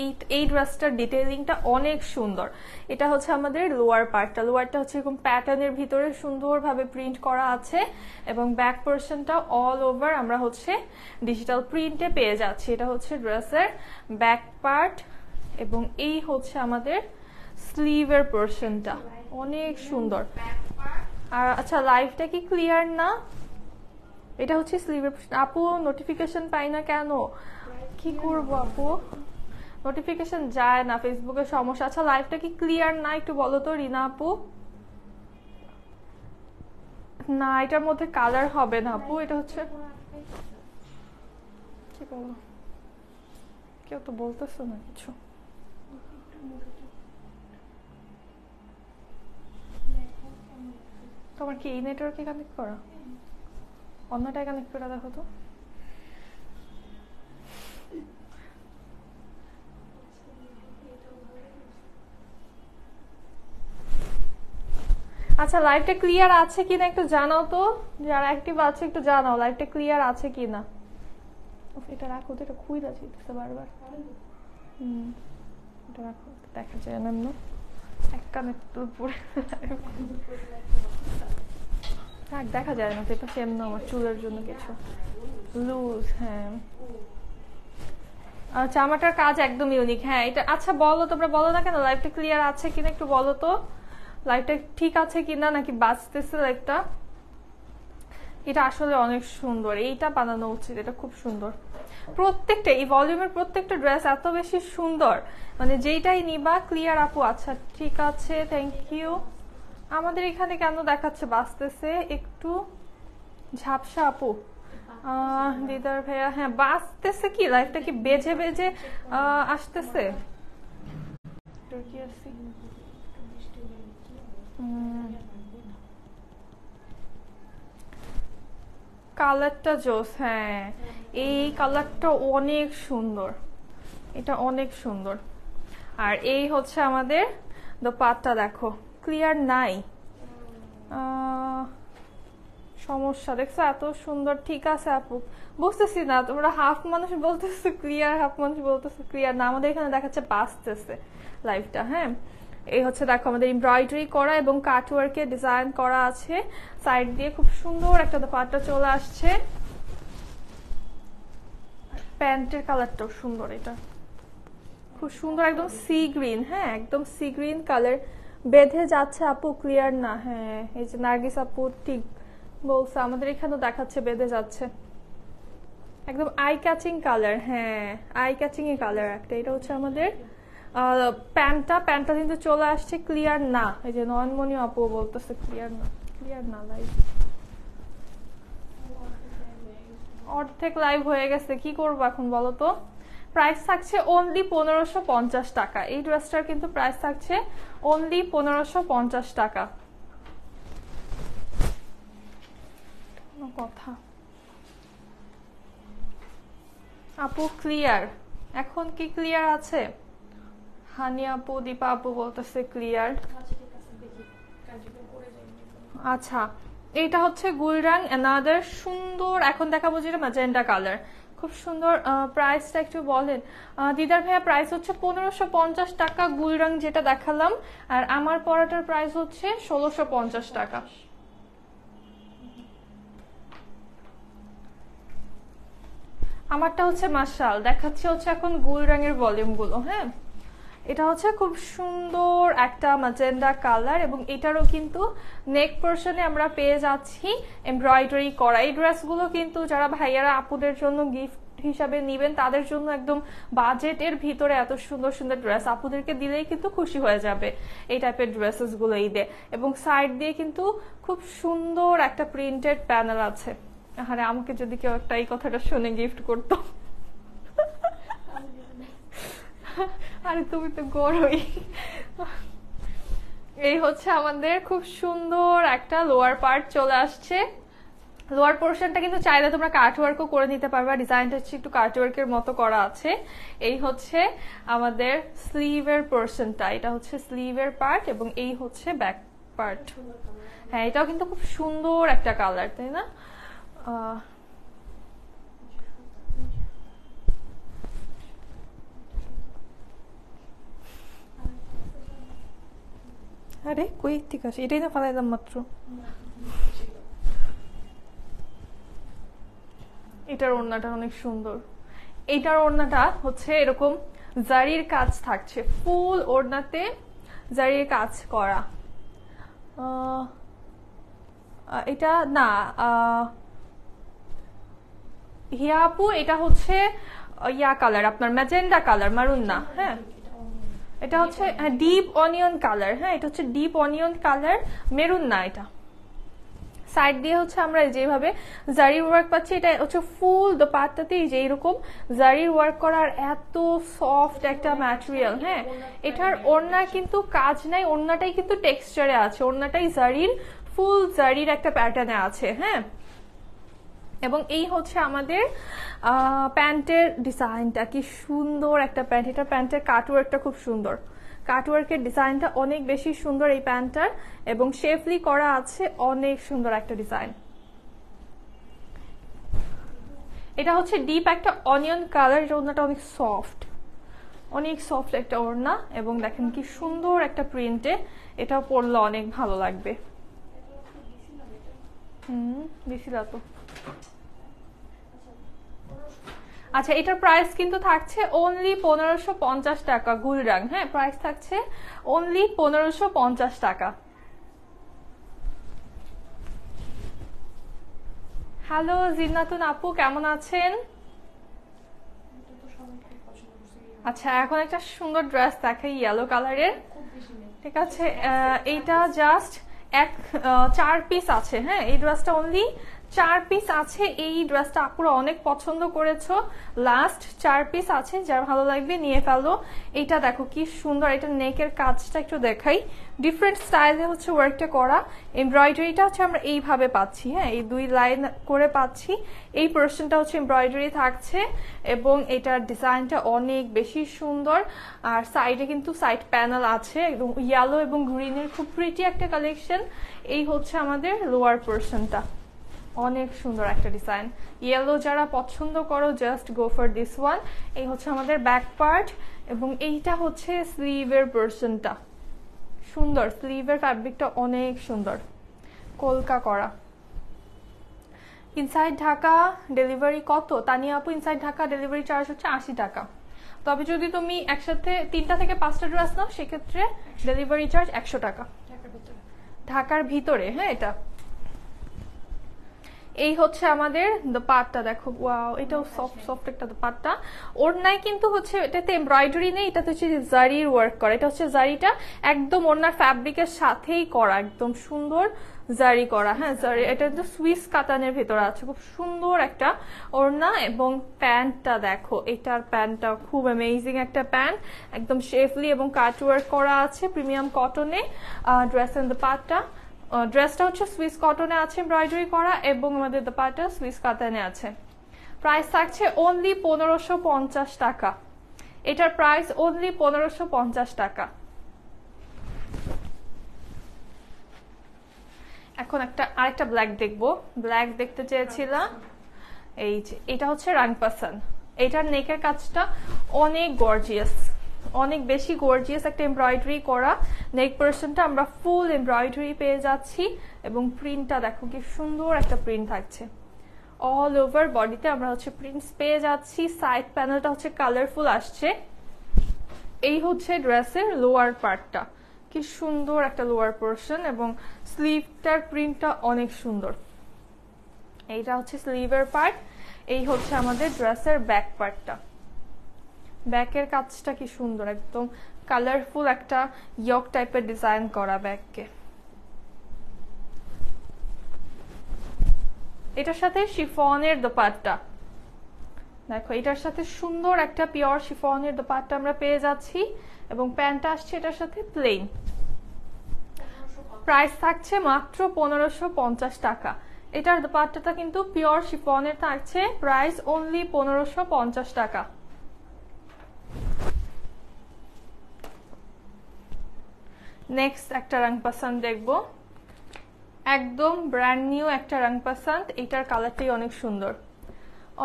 এই এই ড্রেসটার ডিটেলিংটা অনেক সুন্দর এটা হচ্ছে আমাদের লোয়ার পার্টটা লোয়ারটা হচ্ছে এরকম প্যাটার্নের ভিতরে সুন্দরভাবে প্রিন্ট করা আছে এবং ব্যাক পোর্শনটা অল ওভার আমরা হচ্ছে ডিজিটাল প্রিন্টে পেয়ে যাচ্ছি এটা হচ্ছে ড্রেসের ব্যাক পার্ট এবং এই হচ্ছে আমাদের স্লিভের পোর্শনটা অনেক সুন্দর আর আচ্ছা লাইফটা কি ক্লিয়ার না এটা হচ্ছে স্লিভের আপু নোটিফিকেশন পাই না কেন কি করবো আপু নোটিফিকেশন যায় না ফেসবুকে সমস্যা আচ্ছা লাইভটা কি ক্লিয়ার না একটু বলো তো রিনা আপু না এটার মধ্যে কালার হবে না আপু এটা হচ্ছে কি বলো কেউ তো বলতেছো না কিছু তোমার কি এই নেটওয়ার্কে কানেক্ট করা অন্যটায় কানেক্ট করা দেখো তো আচ্ছা লাইভটা ক্লিয়ার আছে কিনা একটু জানাও তো যারা অ্যাক্টিভ আছে একটু জানাও লাইভটা ক্লিয়ার আছে কিনা এটা রাখো তো এটা খুইলা আছে বারবার হুম এটা রাখো দেখা যায় না এক কানে তো পড়ে থাক দেখা যায় না তো এটা সেম না আমার চুলের জন্য কিছু লুজ হ্যাঁ আচ্ছা আমারটার কাজ একদম ইউনিক হ্যাঁ এটা আচ্ছা বলো তোমরা বলো না কেন লাইভটা ক্লিয়ার আছে কিনা একটু বলো তো লাইফটা ঠিক আছে কিনা নাকি বাঁচতেছে লাইফটা এটা আসলে অনেক সুন্দর এইটা বানানো উচিত এটা খুব সুন্দর প্রত্যেকটা এই ভলিউমের প্রত্যেকটা ড্রেস এত বেশি সুন্দর মানে যেইটাই নিবা ক্লিয়ার আপু আচ্ছা ঠিক আছে থ্যাংক ইউ আমাদের এখানে কেন দেখাচ্ছে বাঁচতেছে একটু ঝাপসা আপু দিদার ভাইয়া হ্যাঁ বাঁচতেছে কি লাইফটা কি বেজে বেজে আসতেছে কালারটা জোস হ্যাঁ এই কালারটা অনেক সুন্দর এটা অনেক সুন্দর আর এই হচ্ছে আমাদের দো পাতটা দেখো ক্লিয়ার নাই সমস্যা দেখছো এত সুন্দর ঠিক আছে আপু বুঝতেছি না তোমরা হাফ মানুষ বলতেছো ক্লিয়ার হাফ মানুষ বলতেছো ক্লিয়ার না আমাদের এখানে দেখাচ্ছে বাঁচতেছে লাইফটা হ্যাঁ এই হচ্ছে দেখো আমাদের এমব্রয়ডারি করা এবং কাটওয়ার্কে ডিজাইন করা আছে সাইড দিয়ে খুব সুন্দর একটা দোপাট্টা চলে আসছে প্যান্টের কালারটাও সুন্দর এটা খুব সুন্দর একদম সি গ্রিন হ্যাঁ একদম সি গ্রিন কালার বেঁধে যাচ্ছে আপু ক্লিয়ার না হ্যাঁ এই যে নার্গিস আপু ঠিক বলছে আমাদের এখানেও দেখাচ্ছে বেঁধে যাচ্ছে একদম আই ক্যাচিং কালার হ্যাঁ আই ক্যাচিং এ কালার একটা এটা হচ্ছে আমাদের প্যান্টটা প্যান্টটা কিন্তু চলে আসছে ক্লিয়ার না এই যে নয়নমণি আপু বলতেছে ক্লিয়ার না ক্লিয়ার না লাইভ অর্ধেক লাইভ হয়ে গেছে কি করবো এখন বলো তো প্রাইস থাকছে অনলি পনেরোশো পঞ্চাশ টাকা এই ড্রেসটার কিন্তু প্রাইস থাকছে অনলি পনেরোশো পঞ্চাশ টাকা কথা আপু ক্লিয়ার এখন কি ক্লিয়ার আছে হানি আপু দীপা আপু বলতেছে ক্লিয়ার আচ্ছা এইটা হচ্ছে গুলরাং অ্যানাদার সুন্দর এখন দেখাবো যেটা ম্যাজেন্ডা কালার খুব সুন্দর প্রাইসটা একটু বলেন দিদার ভাইয়া প্রাইস হচ্ছে পনেরোশো পঞ্চাশ টাকা গুলরাং যেটা দেখালাম আর আমার পরাটার প্রাইস হচ্ছে ষোলোশো পঞ্চাশ টাকা আমারটা হচ্ছে মাসাল দেখাচ্ছি হচ্ছে এখন গুল রঙের ভলিউমগুলো হ্যাঁ এটা হচ্ছে খুব সুন্দর একটা মাজেন্ডা কালার এবং এটারও কিন্তু নেক পোর্শনে আমরা পেয়ে যাচ্ছি এমব্রয়ডারি করা এই ড্রেসগুলো কিন্তু যারা ভাইয়ারা আপুদের জন্য গিফট হিসাবে নিবেন তাদের জন্য একদম বাজেটের ভিতরে এত সুন্দর সুন্দর ড্রেস আপুদেরকে দিলেই কিন্তু খুশি হয়ে যাবে এই টাইপের ড্রেসেসগুলো ঈদে এবং সাইড দিয়ে কিন্তু খুব সুন্দর একটা প্রিন্টেড প্যানেল আছে আরে আমাকে যদি কেউ একটা এই কথাটা শুনে গিফট করতো [laughs] আরে তুমি তো গড়ই এই হচ্ছে আমাদের খুব সুন্দর একটা লোয়ার পার্ট চলে আসছে লোয়ার পোর্শনটা কিন্তু চাইলে তোমরা কাটওয়ার্কও করে নিতে পারবে ডিজাইনটা হচ্ছে একটু এর মতো করা আছে এই হচ্ছে আমাদের স্লিভের পোর্শনটা এটা হচ্ছে স্লিভের পার্ট এবং এই হচ্ছে ব্যাক পার্ট হ্যাঁ এটাও কিন্তু খুব সুন্দর একটা কালার তাই না আরে কই ঠিক আছে এটাই না ফালাইলাম মাত্র এটার ওড়নাটা অনেক সুন্দর এটার ওড়নাটা হচ্ছে এরকম জারির কাজ থাকছে ফুল ওড়নাতে জারির কাজ করা এটা না হিয়া আপু এটা হচ্ছে ইয়া কালার আপনার ম্যাজেন্ডা কালার মারুন না হ্যাঁ এটা হচ্ছে ডিপ অনিয়ন কালার হ্যাঁ এটা হচ্ছে ডিপ অনিয়ন কালার মেরুন না এটা সাইড দিয়ে হচ্ছে আমরা যেভাবে জারি ওয়ার্ক পাচ্ছি এটা হচ্ছে ফুল দো দোপাত্তাতেই যে এরকম জারির ওয়ার্ক করার এত সফট একটা ম্যাটেরিয়াল হ্যাঁ এটার ওড়না কিন্তু কাজ নাই ওড়নাটাই কিন্তু টেক্সচারে আছে ওড়নাটাই জারির ফুল জারির একটা প্যাটার্নে আছে হ্যাঁ এবং এই হচ্ছে আমাদের প্যান্টের ডিজাইনটা কি সুন্দর একটা প্যান্ট এটা প্যান্টের কাটওয়ার্কটা খুব সুন্দর কাটওয়ার্কের ডিজাইনটা অনেক বেশি সুন্দর এই প্যান্টটার এবং শেফলি করা আছে অনেক সুন্দর একটা ডিজাইন এটা হচ্ছে ডিপ একটা অনিয়ন কালার এটা ওড়নাটা অনেক সফট অনেক সফট একটা ওড়না এবং দেখেন কি সুন্দর একটা প্রিন্টে এটা পরলে অনেক ভালো লাগবে হুম বেশি তো আচ্ছা এটার প্রাইস কিন্তু থাকছে অনলি পনেরোশো পঞ্চাশ টাকা গুলরাং হ্যাঁ প্রাইস থাকছে অনলি পনেরোশো পঞ্চাশ টাকা হ্যালো জিন্নাতুন আপু কেমন আছেন আচ্ছা এখন একটা সুন্দর ড্রেস দেখাই ইয়েলো কালারের ঠিক আছে এইটা জাস্ট এক চার পিস আছে হ্যাঁ এই ড্রেসটা অনলি চার পিস আছে এই ড্রেসটা আপুরা অনেক পছন্দ করেছো লাস্ট চার পিস আছে যার ভালো লাগবে নিয়ে ফেলো এটা দেখো কি সুন্দর এটা নেকের কাজটা একটু দেখাই ডিফারেন্ট স্টাইলে হচ্ছে ওয়ার্কটা করা এমব্রয়ডারিটা হচ্ছে আমরা এইভাবে পাচ্ছি হ্যাঁ এই দুই লাইন করে পাচ্ছি এই পোর্শনটা হচ্ছে এমব্রয়ডারি থাকছে এবং এটার ডিজাইনটা অনেক বেশি সুন্দর আর সাইডে কিন্তু সাইড প্যানেল আছে একদম ইয়েলো এবং গ্রিনের খুব প্রিটি একটা কালেকশন এই হচ্ছে আমাদের লোয়ার পোর্শনটা অনেক সুন্দর একটা ডিজাইন ইয়েলো যারা পছন্দ করো just go for this one এই হচ্ছে আমাদের ব্যাক পার্ট এবং এইটা হচ্ছে স্লিভের পার্সনটা সুন্দর স্লিভের ফ্যাব্রিকটা অনেক সুন্দর কলকা করা ইনসাইড ঢাকা ডেলিভারি কত তানিয়া আপু ইনসাইড ঢাকা ডেলিভারি চার্জ হচ্ছে আশি টাকা তবে যদি তুমি একসাথে তিনটা থেকে পাঁচটা ড্রেস নাও সেক্ষেত্রে ডেলিভারি চার্জ একশো টাকা ঢাকার ভিতরে হ্যাঁ এটা এই হচ্ছে আমাদের দ্য পাটটা দেখো ওয়াও এটাও সফট সফট একটা পাটটা ওর ওড়নায় কিন্তু হচ্ছে এটাতে এমব্রয়ডারি নেই এটাতে হচ্ছে জারির ওয়ার্ক করা এটা হচ্ছে জারিটা একদম ওনার ফ্যাব্রিকের সাথেই করা একদম সুন্দর জারি করা হ্যাঁ জারি এটা তো সুইস কাতানের ভেতরে আছে খুব সুন্দর একটা ওড়না এবং প্যান্টটা দেখো এটার প্যান্টটা খুব অ্যামেজিং একটা প্যান্ট একদম শেফলি এবং কাট ওয়ার্ক করা আছে প্রিমিয়াম কটনে ড্রেস অ্যান্ড দ্য পাটটা ড্রেসটা হচ্ছে সুইস কটনে আছে এমব্রয়ডারি করা এবং আমাদের দোপাটা সুইস কাতানে আছে প্রাইস থাকছে অনলি পনেরোশো পঞ্চাশ টাকা এটার প্রাইস অনলি পনেরোশো পঞ্চাশ টাকা এখন একটা আরেকটা ব্ল্যাক দেখবো ব্ল্যাক দেখতে চেয়েছিলাম এই যে এটা হচ্ছে রাংপাসান এটার নেকের কাজটা অনেক গর্জিয়াস অনেক বেশি গর্জিয়াস একটা এমব্রয়ডারি করা নেক পার্সনটা আমরা ফুল এমব্রয়ডারি পেয়ে যাচ্ছি এবং প্রিন্টটা দেখো কি সুন্দর একটা প্রিন্ট থাকছে অল ওভার বডিতে আমরা হচ্ছে প্রিন্টস পেয়ে যাচ্ছি সাইড প্যানেলটা হচ্ছে কালারফুল আসছে এই হচ্ছে ড্রেসের লোয়ার পার্টটা কি সুন্দর একটা লোয়ার পোর্শন এবং স্লিভটার প্রিন্টটা অনেক সুন্দর এইটা হচ্ছে স্লিভের পার্ট এই হচ্ছে আমাদের ড্রেসের ব্যাক পার্টটা ব্যাকের কাজটা কি সুন্দর একদম কালারফুল একটা ইয়ক টাইপের ডিজাইন করা ব্যাগকে এটার সাথে শিফনের দোপাট্টা দেখো এটার সাথে সুন্দর একটা পিওর শিফনের দোপাট্টা আমরা পেয়ে যাচ্ছি এবং প্যান্টটা আসছে এটার সাথে প্লেন প্রাইস থাকছে মাত্র পনেরোশো পঞ্চাশ টাকা এটার দোপাট্টাটা কিন্তু পিওর শিফনের থাকছে প্রাইস অনলি পনেরোশো পঞ্চাশ টাকা নেক্সট একটা রং পাসান দেখব একদম ব্র্যান্ড নিউ একটা রং পাসান এটার কালারটাই অনেক সুন্দর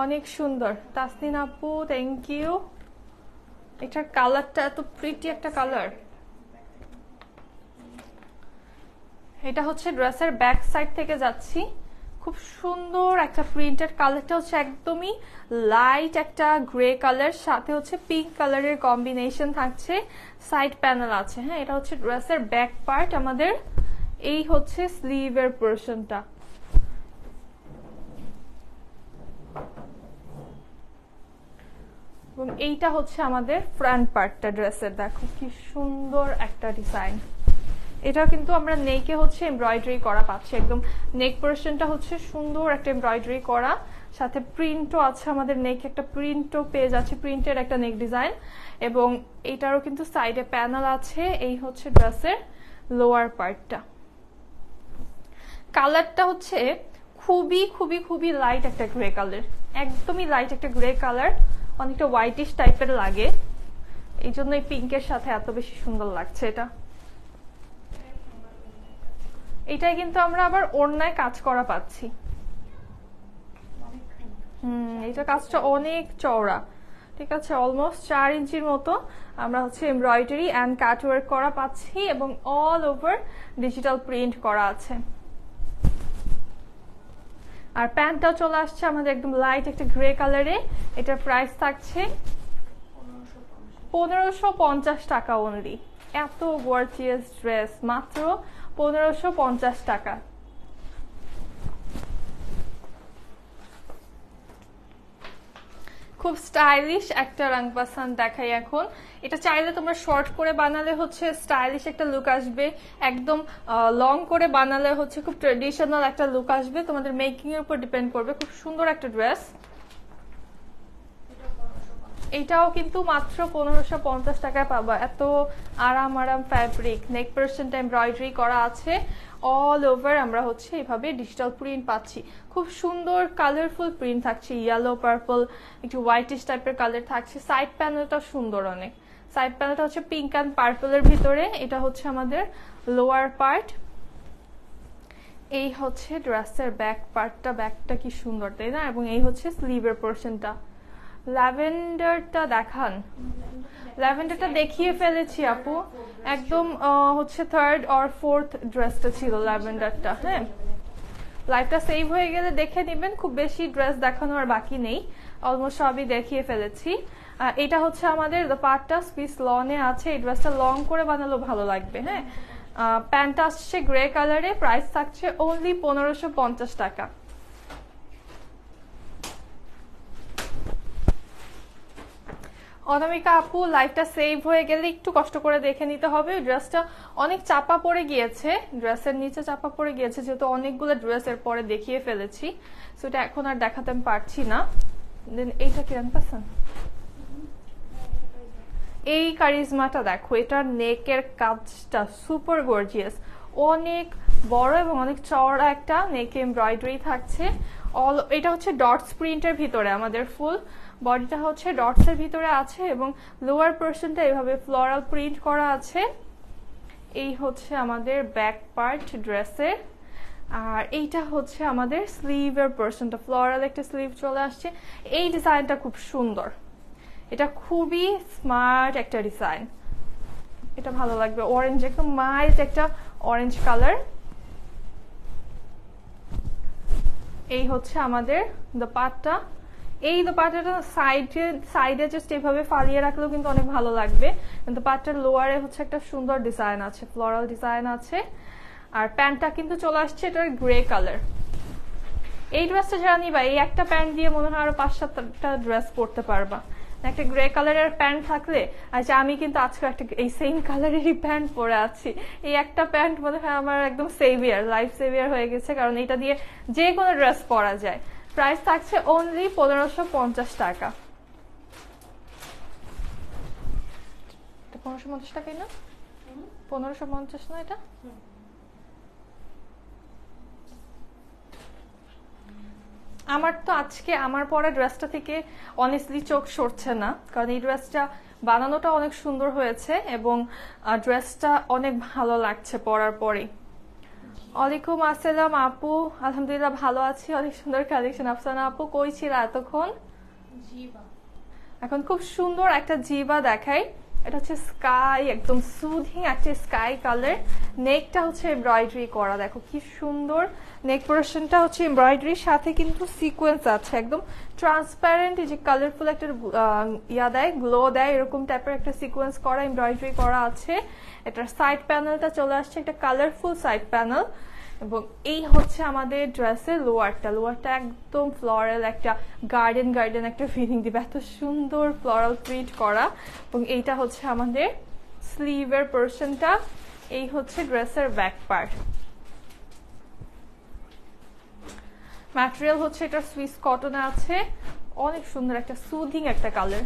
অনেক সুন্দর তাসনিন আপু থ্যাংক ইউ এটার কালারটা এত প্রিটি একটা কালার এটা হচ্ছে ড্রেসের ব্যাক সাইড থেকে যাচ্ছি খুব সুন্দর একটা প্রিন্টেড কালারটা হচ্ছে একদমই লাইট একটা গ্রে কালার সাথে হচ্ছে পিঙ্ক কালারের কম্বিনেশন থাকছে সাইড প্যানেল আছে হ্যাঁ এটা হচ্ছে ড্রেসের ব্যাক পার্ট আমাদের এই হচ্ছে স্লিভের পোর্শনটা এবং এইটা হচ্ছে আমাদের ফ্রন্ট পার্টটা ড্রেসের দেখো কি সুন্দর একটা ডিজাইন এটা কিন্তু আমরা নেকে হচ্ছে এমব্রয়ডারি করা পাচ্ছি একদম নেক পোর্শনটা হচ্ছে সুন্দর একটা এমব্রয়ডারি করা সাথে প্রিন্টও আছে আমাদের নেক একটা প্রিন্টও পেয়ে যাচ্ছে প্রিন্টের একটা নেক ডিজাইন এবং এটারও কিন্তু সাইডে প্যানেল আছে এই হচ্ছে ড্রেসের লোয়ার পার্টটা কালারটা হচ্ছে খুবই খুবই খুবই লাইট একটা গ্রে কালার একদমই লাইট একটা গ্রে কালার অনেকটা হোয়াইটিশ টাইপের লাগে এই জন্য এই পিঙ্কের সাথে এত বেশি সুন্দর লাগছে এটা এটাই কিন্তু আমরা আবার অন্যায় কাজ করা পাচ্ছি হুম এটা কাজটা অনেক চওড়া ঠিক আছে অলমোস্ট চার ইঞ্চির মতো আমরা হচ্ছে এমব্রয়ডারি অ্যান্ড কাটওয়ার্ক করা পাচ্ছি এবং অল ওভার ডিজিটাল প্রিন্ট করা আছে আর প্যান্টটাও চলে আসছে আমাদের একদম লাইট একটা গ্রে কালারে এটার প্রাইস থাকছে পনেরোশো পঞ্চাশ টাকা অনলি এত গর্জিয়াস ড্রেস মাত্র পনেরোশো পঞ্চাশ টাকা খুব স্টাইলিশ একটা রং পাসান দেখাই এখন এটা চাইলে তোমরা শর্ট করে বানালে হচ্ছে স্টাইলিশ একটা লুক আসবে একদম লং করে বানালে হচ্ছে খুব ট্রেডিশনাল একটা লুক আসবে তোমাদের মেকিং এর উপর ডিপেন্ড করবে খুব সুন্দর একটা ড্রেস এটাও কিন্তু মাত্র পনেরোশো পঞ্চাশ টাকায় পাবো এত আরাম আরাম ফ্যাব্রিক নেক পার্সেন্ট এমব্রয়ডারি করা আছে অল ওভার আমরা হচ্ছে এভাবে ডিজিটাল প্রিন্ট পাচ্ছি খুব সুন্দর কালারফুল প্রিন্ট থাকছে ইয়েলো পার্পল একটু হোয়াইটিশ টাইপের কালার থাকছে সাইড প্যানেলটা সুন্দর অনেক সাইড প্যানেলটা হচ্ছে পিঙ্ক অ্যান্ড পার্পলের ভিতরে এটা হচ্ছে আমাদের লোয়ার পার্ট এই হচ্ছে ড্রেসের ব্যাক পার্টটা ব্যাকটা কি সুন্দর তাই না এবং এই হচ্ছে স্লিভের পোর্শনটা ল্যাভেন্ডারটা দেখান ল্যাভেন্ডারটা দেখিয়ে ফেলেছি আপু একদম হচ্ছে থার্ড অর ফোর্থ ড্রেসটা ছিল ল্যাভেন্ডারটা হ্যাঁ লাইফটা সেভ হয়ে গেলে দেখে নেবেন খুব বেশি ড্রেস দেখানো আর বাকি নেই অলমোস্ট সবই দেখিয়ে ফেলেছি এটা হচ্ছে আমাদের পার্টটা স্পিস লনে আছে এই ড্রেসটা লং করে বানালো ভালো লাগবে হ্যাঁ প্যান্টটা আসছে গ্রে কালারে প্রাইস থাকছে অনলি পনেরোশো পঞ্চাশ টাকা অনামিকা আপু লাইফটা সেভ হয়ে গেলে একটু কষ্ট করে দেখে নিতে হবে ড্রেসটা অনেক চাপা পড়ে গিয়েছে ড্রেসের নিচে চাপা পড়ে গিয়েছে যেহেতু অনেকগুলো ড্রেস এর পরে দেখিয়ে ফেলেছি সো এটা এখন আর দেখাতে আমি পারছি না দেন এইটা কিরান পাসান এই কারিজমাটা দেখো এটার নেকের কাজটা সুপার গর্জিয়াস অনেক বড় এবং অনেক চওড়া একটা নেক এমব্রয়ডারি থাকছে অল এটা হচ্ছে ডটস প্রিন্টের ভিতরে আমাদের ফুল বডিটা হচ্ছে এর ভিতরে আছে এবং লোয়ার পোর্শনটা এভাবে ফ্লোরাল প্রিন্ট করা আছে এই হচ্ছে আমাদের ব্যাক পার্ট ড্রেসের আর এইটা হচ্ছে আমাদের স্লিভের পোর্শনটা ফ্লোরাল একটা স্লিভ চলে আসছে এই ডিজাইনটা খুব সুন্দর এটা খুবই স্মার্ট একটা ডিজাইন এটা ভালো লাগবে অরেঞ্জ একদম মাইল্ড একটা অরেঞ্জ কালার এই হচ্ছে আমাদের দ্য পাটটা এই তো পাটটা সাইডে সাইডে জাস্ট এভাবে ফালিয়ে রাখলেও কিন্তু অনেক ভালো লাগবে কিন্তু পাটটার লোয়ারে হচ্ছে একটা সুন্দর ডিজাইন আছে ফ্লোরাল ডিজাইন আছে আর প্যান্টটা কিন্তু চলে আসছে এটার গ্রে কালার এই ড্রেসটা যারা নিবা এই একটা প্যান্ট দিয়ে মনে হয় আরো পাঁচ সাতটা ড্রেস পরতে পারবা একটা গ্রে কালারের প্যান্ট থাকলে আচ্ছা আমি কিন্তু আজকে একটা এই সেম কালারেরই প্যান্ট পরে আছি এই একটা প্যান্ট মনে হয় আমার একদম সেভিয়ার লাইফ সেভিয়ার হয়ে গেছে কারণ এটা দিয়ে যে কোনো ড্রেস পরা যায় প্রাইস থাকছে অনলি পনেরোশো পঞ্চাশ টাকা পনেরোশো পঞ্চাশ টাকাই না পনেরোশো পঞ্চাশ না এটা আমার তো আজকে আমার পরে ড্রেসটা থেকে অনেস্টলি চোখ সরছে না কারণ এই ড্রেসটা বানানোটা অনেক সুন্দর হয়েছে এবং ড্রেসটা অনেক ভালো লাগছে পরার পরে ওয়ালাইকুম আসসালাম আপু আলহামদুলিল্লাহ ভালো আছি অনেক সুন্দর কালেকশন আফসানা আপু কই ছিল এতক্ষণ এখন খুব সুন্দর একটা জিবা দেখাই এটা হচ্ছে স্কাই একদম সুধিং একটা স্কাই কালার নেকটা হচ্ছে এমব্রয়ডারি করা দেখো কি সুন্দর নেক পোর্শনটা হচ্ছে এমব্রয়ডারির সাথে কিন্তু সিকোয়েন্স আছে একদম ট্রান্সপ্যারেন্ট যে কালারফুল একটা ইয়া দেয় গ্লো দেয় এরকম টাইপের একটা সিকোয়েন্স করা এমব্রয়ডারি করা আছে এটার সাইড প্যানেলটা চলে আসছে একটা কালারফুল সাইড প্যানেল এবং এই হচ্ছে আমাদের ড্রেসের লোয়ারটা লোয়ারটা একদম ফ্লোরাল একটা গার্ডেন গার্ডেন একটা ফিলিং দিবে এত সুন্দর ফ্লোরাল প্রিন্ট করা এবং এইটা হচ্ছে আমাদের স্লিভের পোর্শনটা এই হচ্ছে ড্রেসের ব্যাক পার্ট ম্যাটেরিয়াল হচ্ছে এটা সুইস কটনে আছে অনেক সুন্দর একটা সুদিং একটা কালার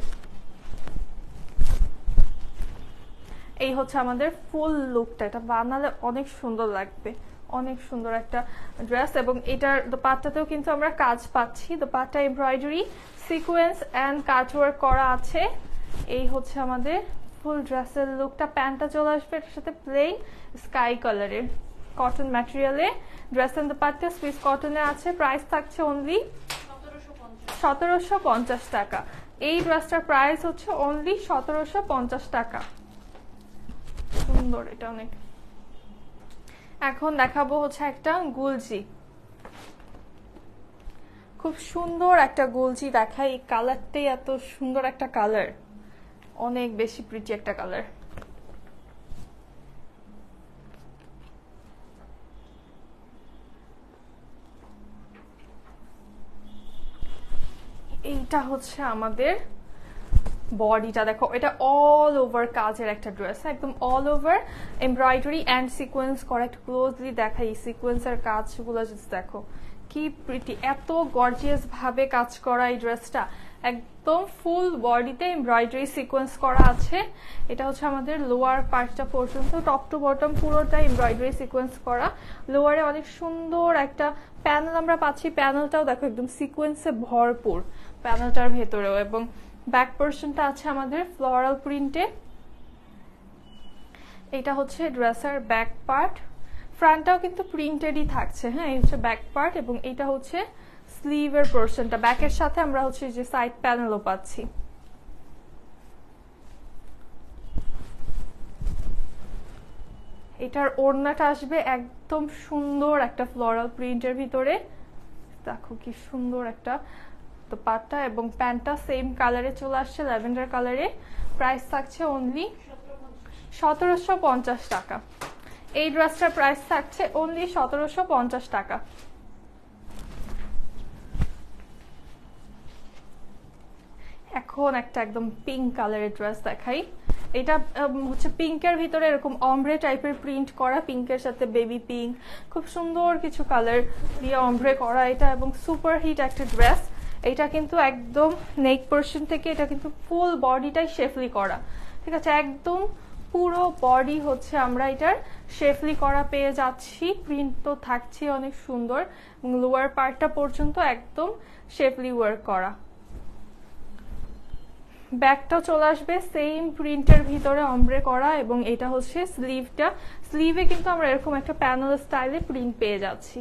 এই হচ্ছে আমাদের ফুল লুকটা এটা বানালে অনেক সুন্দর লাগবে অনেক সুন্দর একটা ড্রেস এবং এটার পাটটাতেও কিন্তু আমরা কাজ পাচ্ছি পাটটা এমব্রয়ডারি সিকোয়েন্স অ্যান্ড ওয়ার্ক করা আছে এই হচ্ছে আমাদের ফুল ড্রেসের লুকটা প্যান্টটা চলে আসবে এটার সাথে প্লেন স্কাই কালারের কটন ম্যাটেরিয়ালে ড্রেস অ্যান্ড পাটটা সুইস কটনে আছে প্রাইস থাকছে অনলি সতেরোশো পঞ্চাশ টাকা এই ড্রেসটার প্রাইস হচ্ছে অনলি সতেরোশো পঞ্চাশ টাকা সুন্দর এটা অনেক এখন দেখাবো হচ্ছে একটা গুলজি খুব সুন্দর একটা গুলজি দেখাই এই কালারটাই এত সুন্দর একটা কালার অনেক বেশি প্রিটি একটা কালার এইটা হচ্ছে আমাদের বডিটা দেখো এটা অল ওভার কাজের একটা ড্রেস একদম all over embroidery and sequence করা একটু ক্লোজলি দেখা এই সিকোয়েন্সের কাজগুলো যদি দেখো কি প্রিটি এত গর্জিয়াস ভাবে কাজ করা এই ড্রেসটা একদম ফুল বডিতে এমব্রয়ডারি সিকোয়েন্স করা আছে এটা হচ্ছে আমাদের লোয়ার পার্টটা পর্যন্ত টপ টু বটম পুরোটা এমব্রয়ডারি সিকোয়েন্স করা লোয়ারে অনেক সুন্দর একটা প্যানেল আমরা পাচ্ছি প্যানেলটাও দেখো একদম সিকোয়েন্সে ভরপুর প্যানেলটার ভেতরেও এবং ব্যাক পোর্শনটা আছে আমাদের ফ্লোরাল প্রিন্টে এটা হচ্ছে ড্রেসার ব্যাক পার্ট ফ্রন্টটাও কিন্তু প্রিন্টেডই থাকছে হ্যাঁ এই হচ্ছে ব্যাক পার্ট এবং এটা হচ্ছে স্লিভের পোর্শনটা ব্যাকের সাথে আমরা হচ্ছে যে সাইড প্যানেলও পাচ্ছি এটার ওড়নাটা আসবে একদম সুন্দর একটা ফ্লোরাল প্রিন্টের ভিতরে দেখো কি সুন্দর একটা তো পাটটা এবং প্যান্টটা সেম কালারে চলে আসছে ল্যাভেন্ডার কালারে প্রাইস থাকছে অনলি সতেরোশো পঞ্চাশ টাকা এই ড্রেসটার প্রাইস থাকছে অনলি সতেরোশো পঞ্চাশ টাকা এখন একটা একদম পিঙ্ক কালারের ড্রেস দেখাই এটা হচ্ছে পিঙ্কের ভিতরে এরকম অম্ব্রে টাইপের প্রিন্ট করা পিঙ্কের সাথে বেবি পিঙ্ক খুব সুন্দর কিছু কালার দিয়ে অম্ব্রে করা এটা এবং সুপার হিট একটা ড্রেস এটা কিন্তু একদম নেক পোর্শন থেকে এটা কিন্তু ফুল বডিটাই শেফলি করা ঠিক আছে একদম পুরো বডি হচ্ছে আমরা এটার শেফলি করা পেয়ে যাচ্ছি প্রিন্ট তো থাকছে অনেক সুন্দর লোয়ার পার্টটা পর্যন্ত একদম শেফলি ওয়ার্ক করা ব্যাকটা চলে আসবে সেম প্রিন্টের ভিতরে অম্ব্রে করা এবং এটা হচ্ছে স্লিভটা স্লিভে কিন্তু আমরা এরকম একটা প্যানেল স্টাইলে প্রিন্ট পেয়ে যাচ্ছি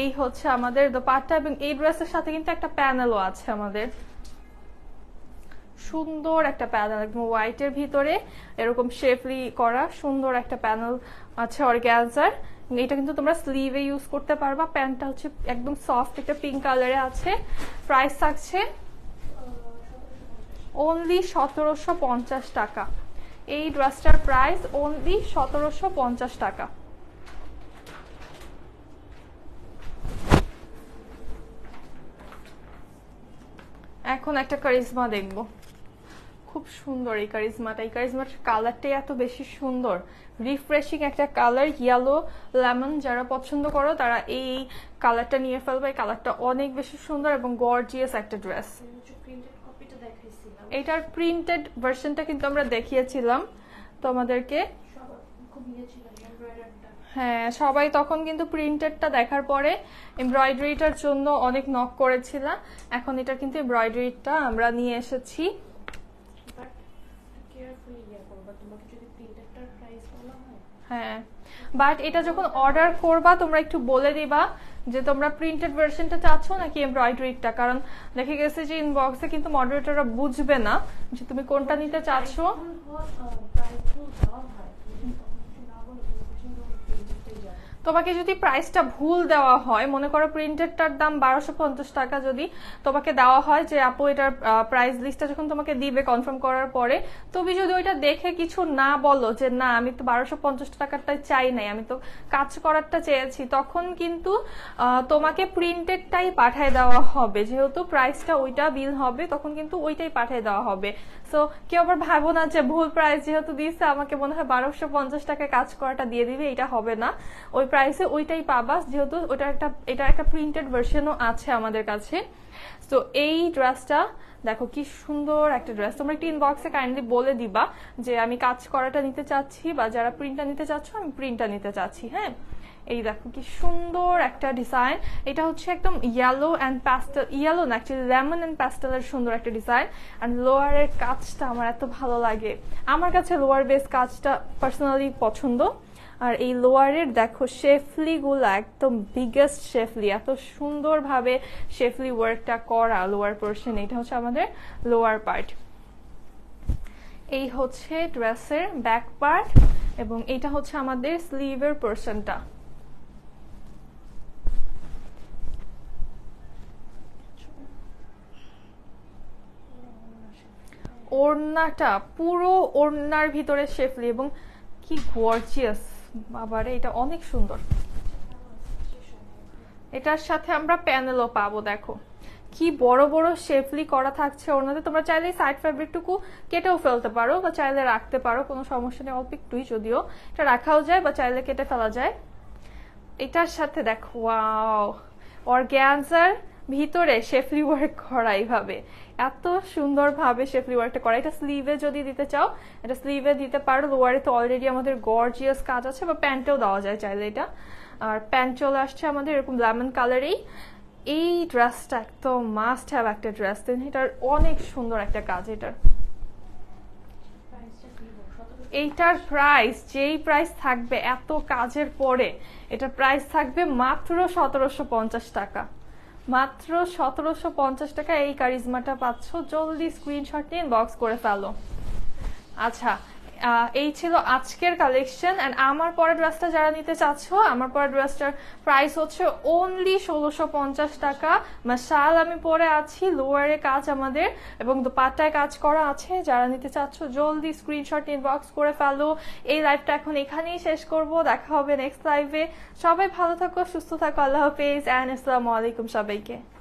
এই হচ্ছে আমাদের দোপাট্টা এবং এই ড্রেসের সাথে কিন্তু একটা প্যানেলও আছে আমাদের সুন্দর একটা প্যানেল একদম হোয়াইটের ভিতরে এরকম শেফলি করা সুন্দর একটা প্যানেল আছে অর্গ্যান্সার এটা কিন্তু তোমরা স্লিভে ইউজ করতে পারবা প্যান্টটা হচ্ছে একদম সফট একটা পিঙ্ক কালারে আছে প্রাইস থাকছে অনলি সতেরোশো টাকা এই ড্রেসটার প্রাইস অনলি সতেরোশো টাকা এখন একটা কারিজমা দেখব খুব সুন্দর এই কারিজমাটা এই কারিজমার কালারটাই এত বেশি সুন্দর রিফ্রেশিং একটা কালার ইয়েলো লেমন যারা পছন্দ করো তারা এই কালারটা নিয়ে ফেলবে এই কালারটা অনেক বেশি সুন্দর এবং গর্জিয়াস একটা ড্রেস এটার প্রিন্টেড ভার্সনটা কিন্তু আমরা দেখিয়েছিলাম তোমাদেরকে খুব ইয়ে হ্যাঁ সবাই তখন কিন্তু প্রিন্টেডটা দেখার পরে এমব্রয়ডারিটার জন্য অনেক নক করেছিলাম এখন এটা কিন্তু এমব্রয়ডারিটা আমরা নিয়ে এসেছি হ্যাঁ বাট এটা যখন অর্ডার করবা তোমরা একটু বলে দিবা যে তোমরা প্রিন্টেড ভার্সনটা চাচ্ছ নাকি এমব্রয়ডারিটা কারণ দেখে গেছে যে ইনবক্সে কিন্তু মডারেটররা বুঝবে না যে তুমি কোনটা নিতে চাচ্ছ তোমাকে যদি প্রাইসটা ভুল দেওয়া হয় মনে করো প্রিন্টেডটার দাম বারোশো পঞ্চাশ টাকা যদি তোমাকে দেওয়া হয় যে আপু এটার প্রাইস লিস্টটা যখন তোমাকে দিবে কনফার্ম করার পরে তুমি যদি ওইটা দেখে কিছু না বলো যে না আমি তো বারোশো পঞ্চাশ টাকারটা চাই নাই আমি তো কাজ করারটা চেয়েছি তখন কিন্তু তোমাকে প্রিন্টেডটাই পাঠায় দেওয়া হবে যেহেতু প্রাইসটা ওইটা বিল হবে তখন কিন্তু ওইটাই পাঠিয়ে দেওয়া হবে সো কেউ আবার ভাবো না যে ভুল প্রাইস যেহেতু দিচ্ছে আমাকে মনে হয় বারোশো পঞ্চাশ টাকা কাজ করাটা দিয়ে দিবে এটা হবে না ওই প্রাইসে ওইটাই পাবা যেহেতু ওটা একটা এটা একটা প্রিন্টেড ভার্সনও আছে আমাদের কাছে তো এই ড্রেসটা দেখো কি সুন্দর একটা ড্রেস তোমরা একটি ইনবক্সে কাইন্ডলি বলে দিবা যে আমি কাজ করাটা নিতে চাচ্ছি বা যারা প্রিন্টটা নিতে চাচ্ছ আমি প্রিন্টটা নিতে চাচ্ছি হ্যাঁ এই দেখো কি সুন্দর একটা ডিজাইন এটা হচ্ছে একদম ইয়েলো অ্যান্ড প্যাস্টেল ইয়েলো না অ্যাকচুয়ালি লেমন অ্যান্ড প্যাস্টেলের সুন্দর একটা ডিজাইন অ্যান্ড লোয়ারের কাজটা আমার এত ভালো লাগে আমার কাছে লোয়ার বেস কাজটা পার্সোনালি পছন্দ আর এই লোয়ারের দেখো শেফলিগুলো একদম বিগেস্ট শেফলি এত সুন্দরভাবে শেফলি ওয়ার্কটা করা লোয়ার পোর্শন এটা হচ্ছে আমাদের লোয়ার পার্ট এই হচ্ছে ড্রেসের ব্যাক পার্ট এবং এটা হচ্ছে আমাদের স্লিভের পোর্শনটা ওড়নাটা পুরো ওড়নার ভিতরে শেফলি এবং কি গর্জিয়াস বাবারে এটা অনেক সুন্দর এটার সাথে আমরা প্যানেলও পাবো দেখো কি বড় বড় শেফলি করা থাকছে মধ্যে তোমরা চাইলে সাইড ফ্যাব্রিকটুকু কেটেও ফেলতে পারো বা চাইলে রাখতে পারো কোনো সমস্যা নেই অল্প একটুই যদিও এটা রাখাও যায় বা চাইলে কেটে ফেলা যায় এটার সাথে দেখো ওয়াও অর্গ্যান্সার ভিতরে শেফলি ওয়ার্ক করা এইভাবে এত সুন্দরভাবে শেফলি ওয়ার্কটা করা এটা স্লিভে যদি দিতে চাও এটা স্লিভে দিতে পারো লোয়ারে তো অলরেডি আমাদের গর্জিয়াস কাজ আছে বা প্যান্টেও দেওয়া যায় চাইলে এটা আর প্যান্ট চলে আসছে আমাদের এরকম লেমন কালারেই এই ড্রেসটা একদম মাস্ট হ্যাভ একটা ড্রেস দেন এটার অনেক সুন্দর একটা কাজ এটার এইটার প্রাইস যেই প্রাইস থাকবে এত কাজের পরে এটা প্রাইস থাকবে মাত্র সতেরোশো পঞ্চাশ টাকা মাত্র সতেরোশো পঞ্চাশ টাকা এই কারিজমাটা পাচ্ছ জলদি স্ক্রিনশট নিয়ে বক্স করে ফেলো আচ্ছা এই ছিল আজকের কালেকশন অ্যান্ড আমার পরের ড্রেসটা যারা নিতে চাচ্ছ আমার পরের ড্রেসটার প্রাইস হচ্ছে অনলি ষোলোশো পঞ্চাশ টাকা শাল আমি পরে আছি লোয়ারে কাজ আমাদের এবং পাটায় কাজ করা আছে যারা নিতে চাচ্ছ জলদি স্ক্রিনশট ইনবক্স করে ফেলো এই লাইভটা এখন এখানেই শেষ করব দেখা হবে নেক্সট লাইভে সবাই ভালো থাকো সুস্থ থাকো আল্লাহ হাফেজ অ্যান্ড আসসালামু আলাইকুম সবাইকে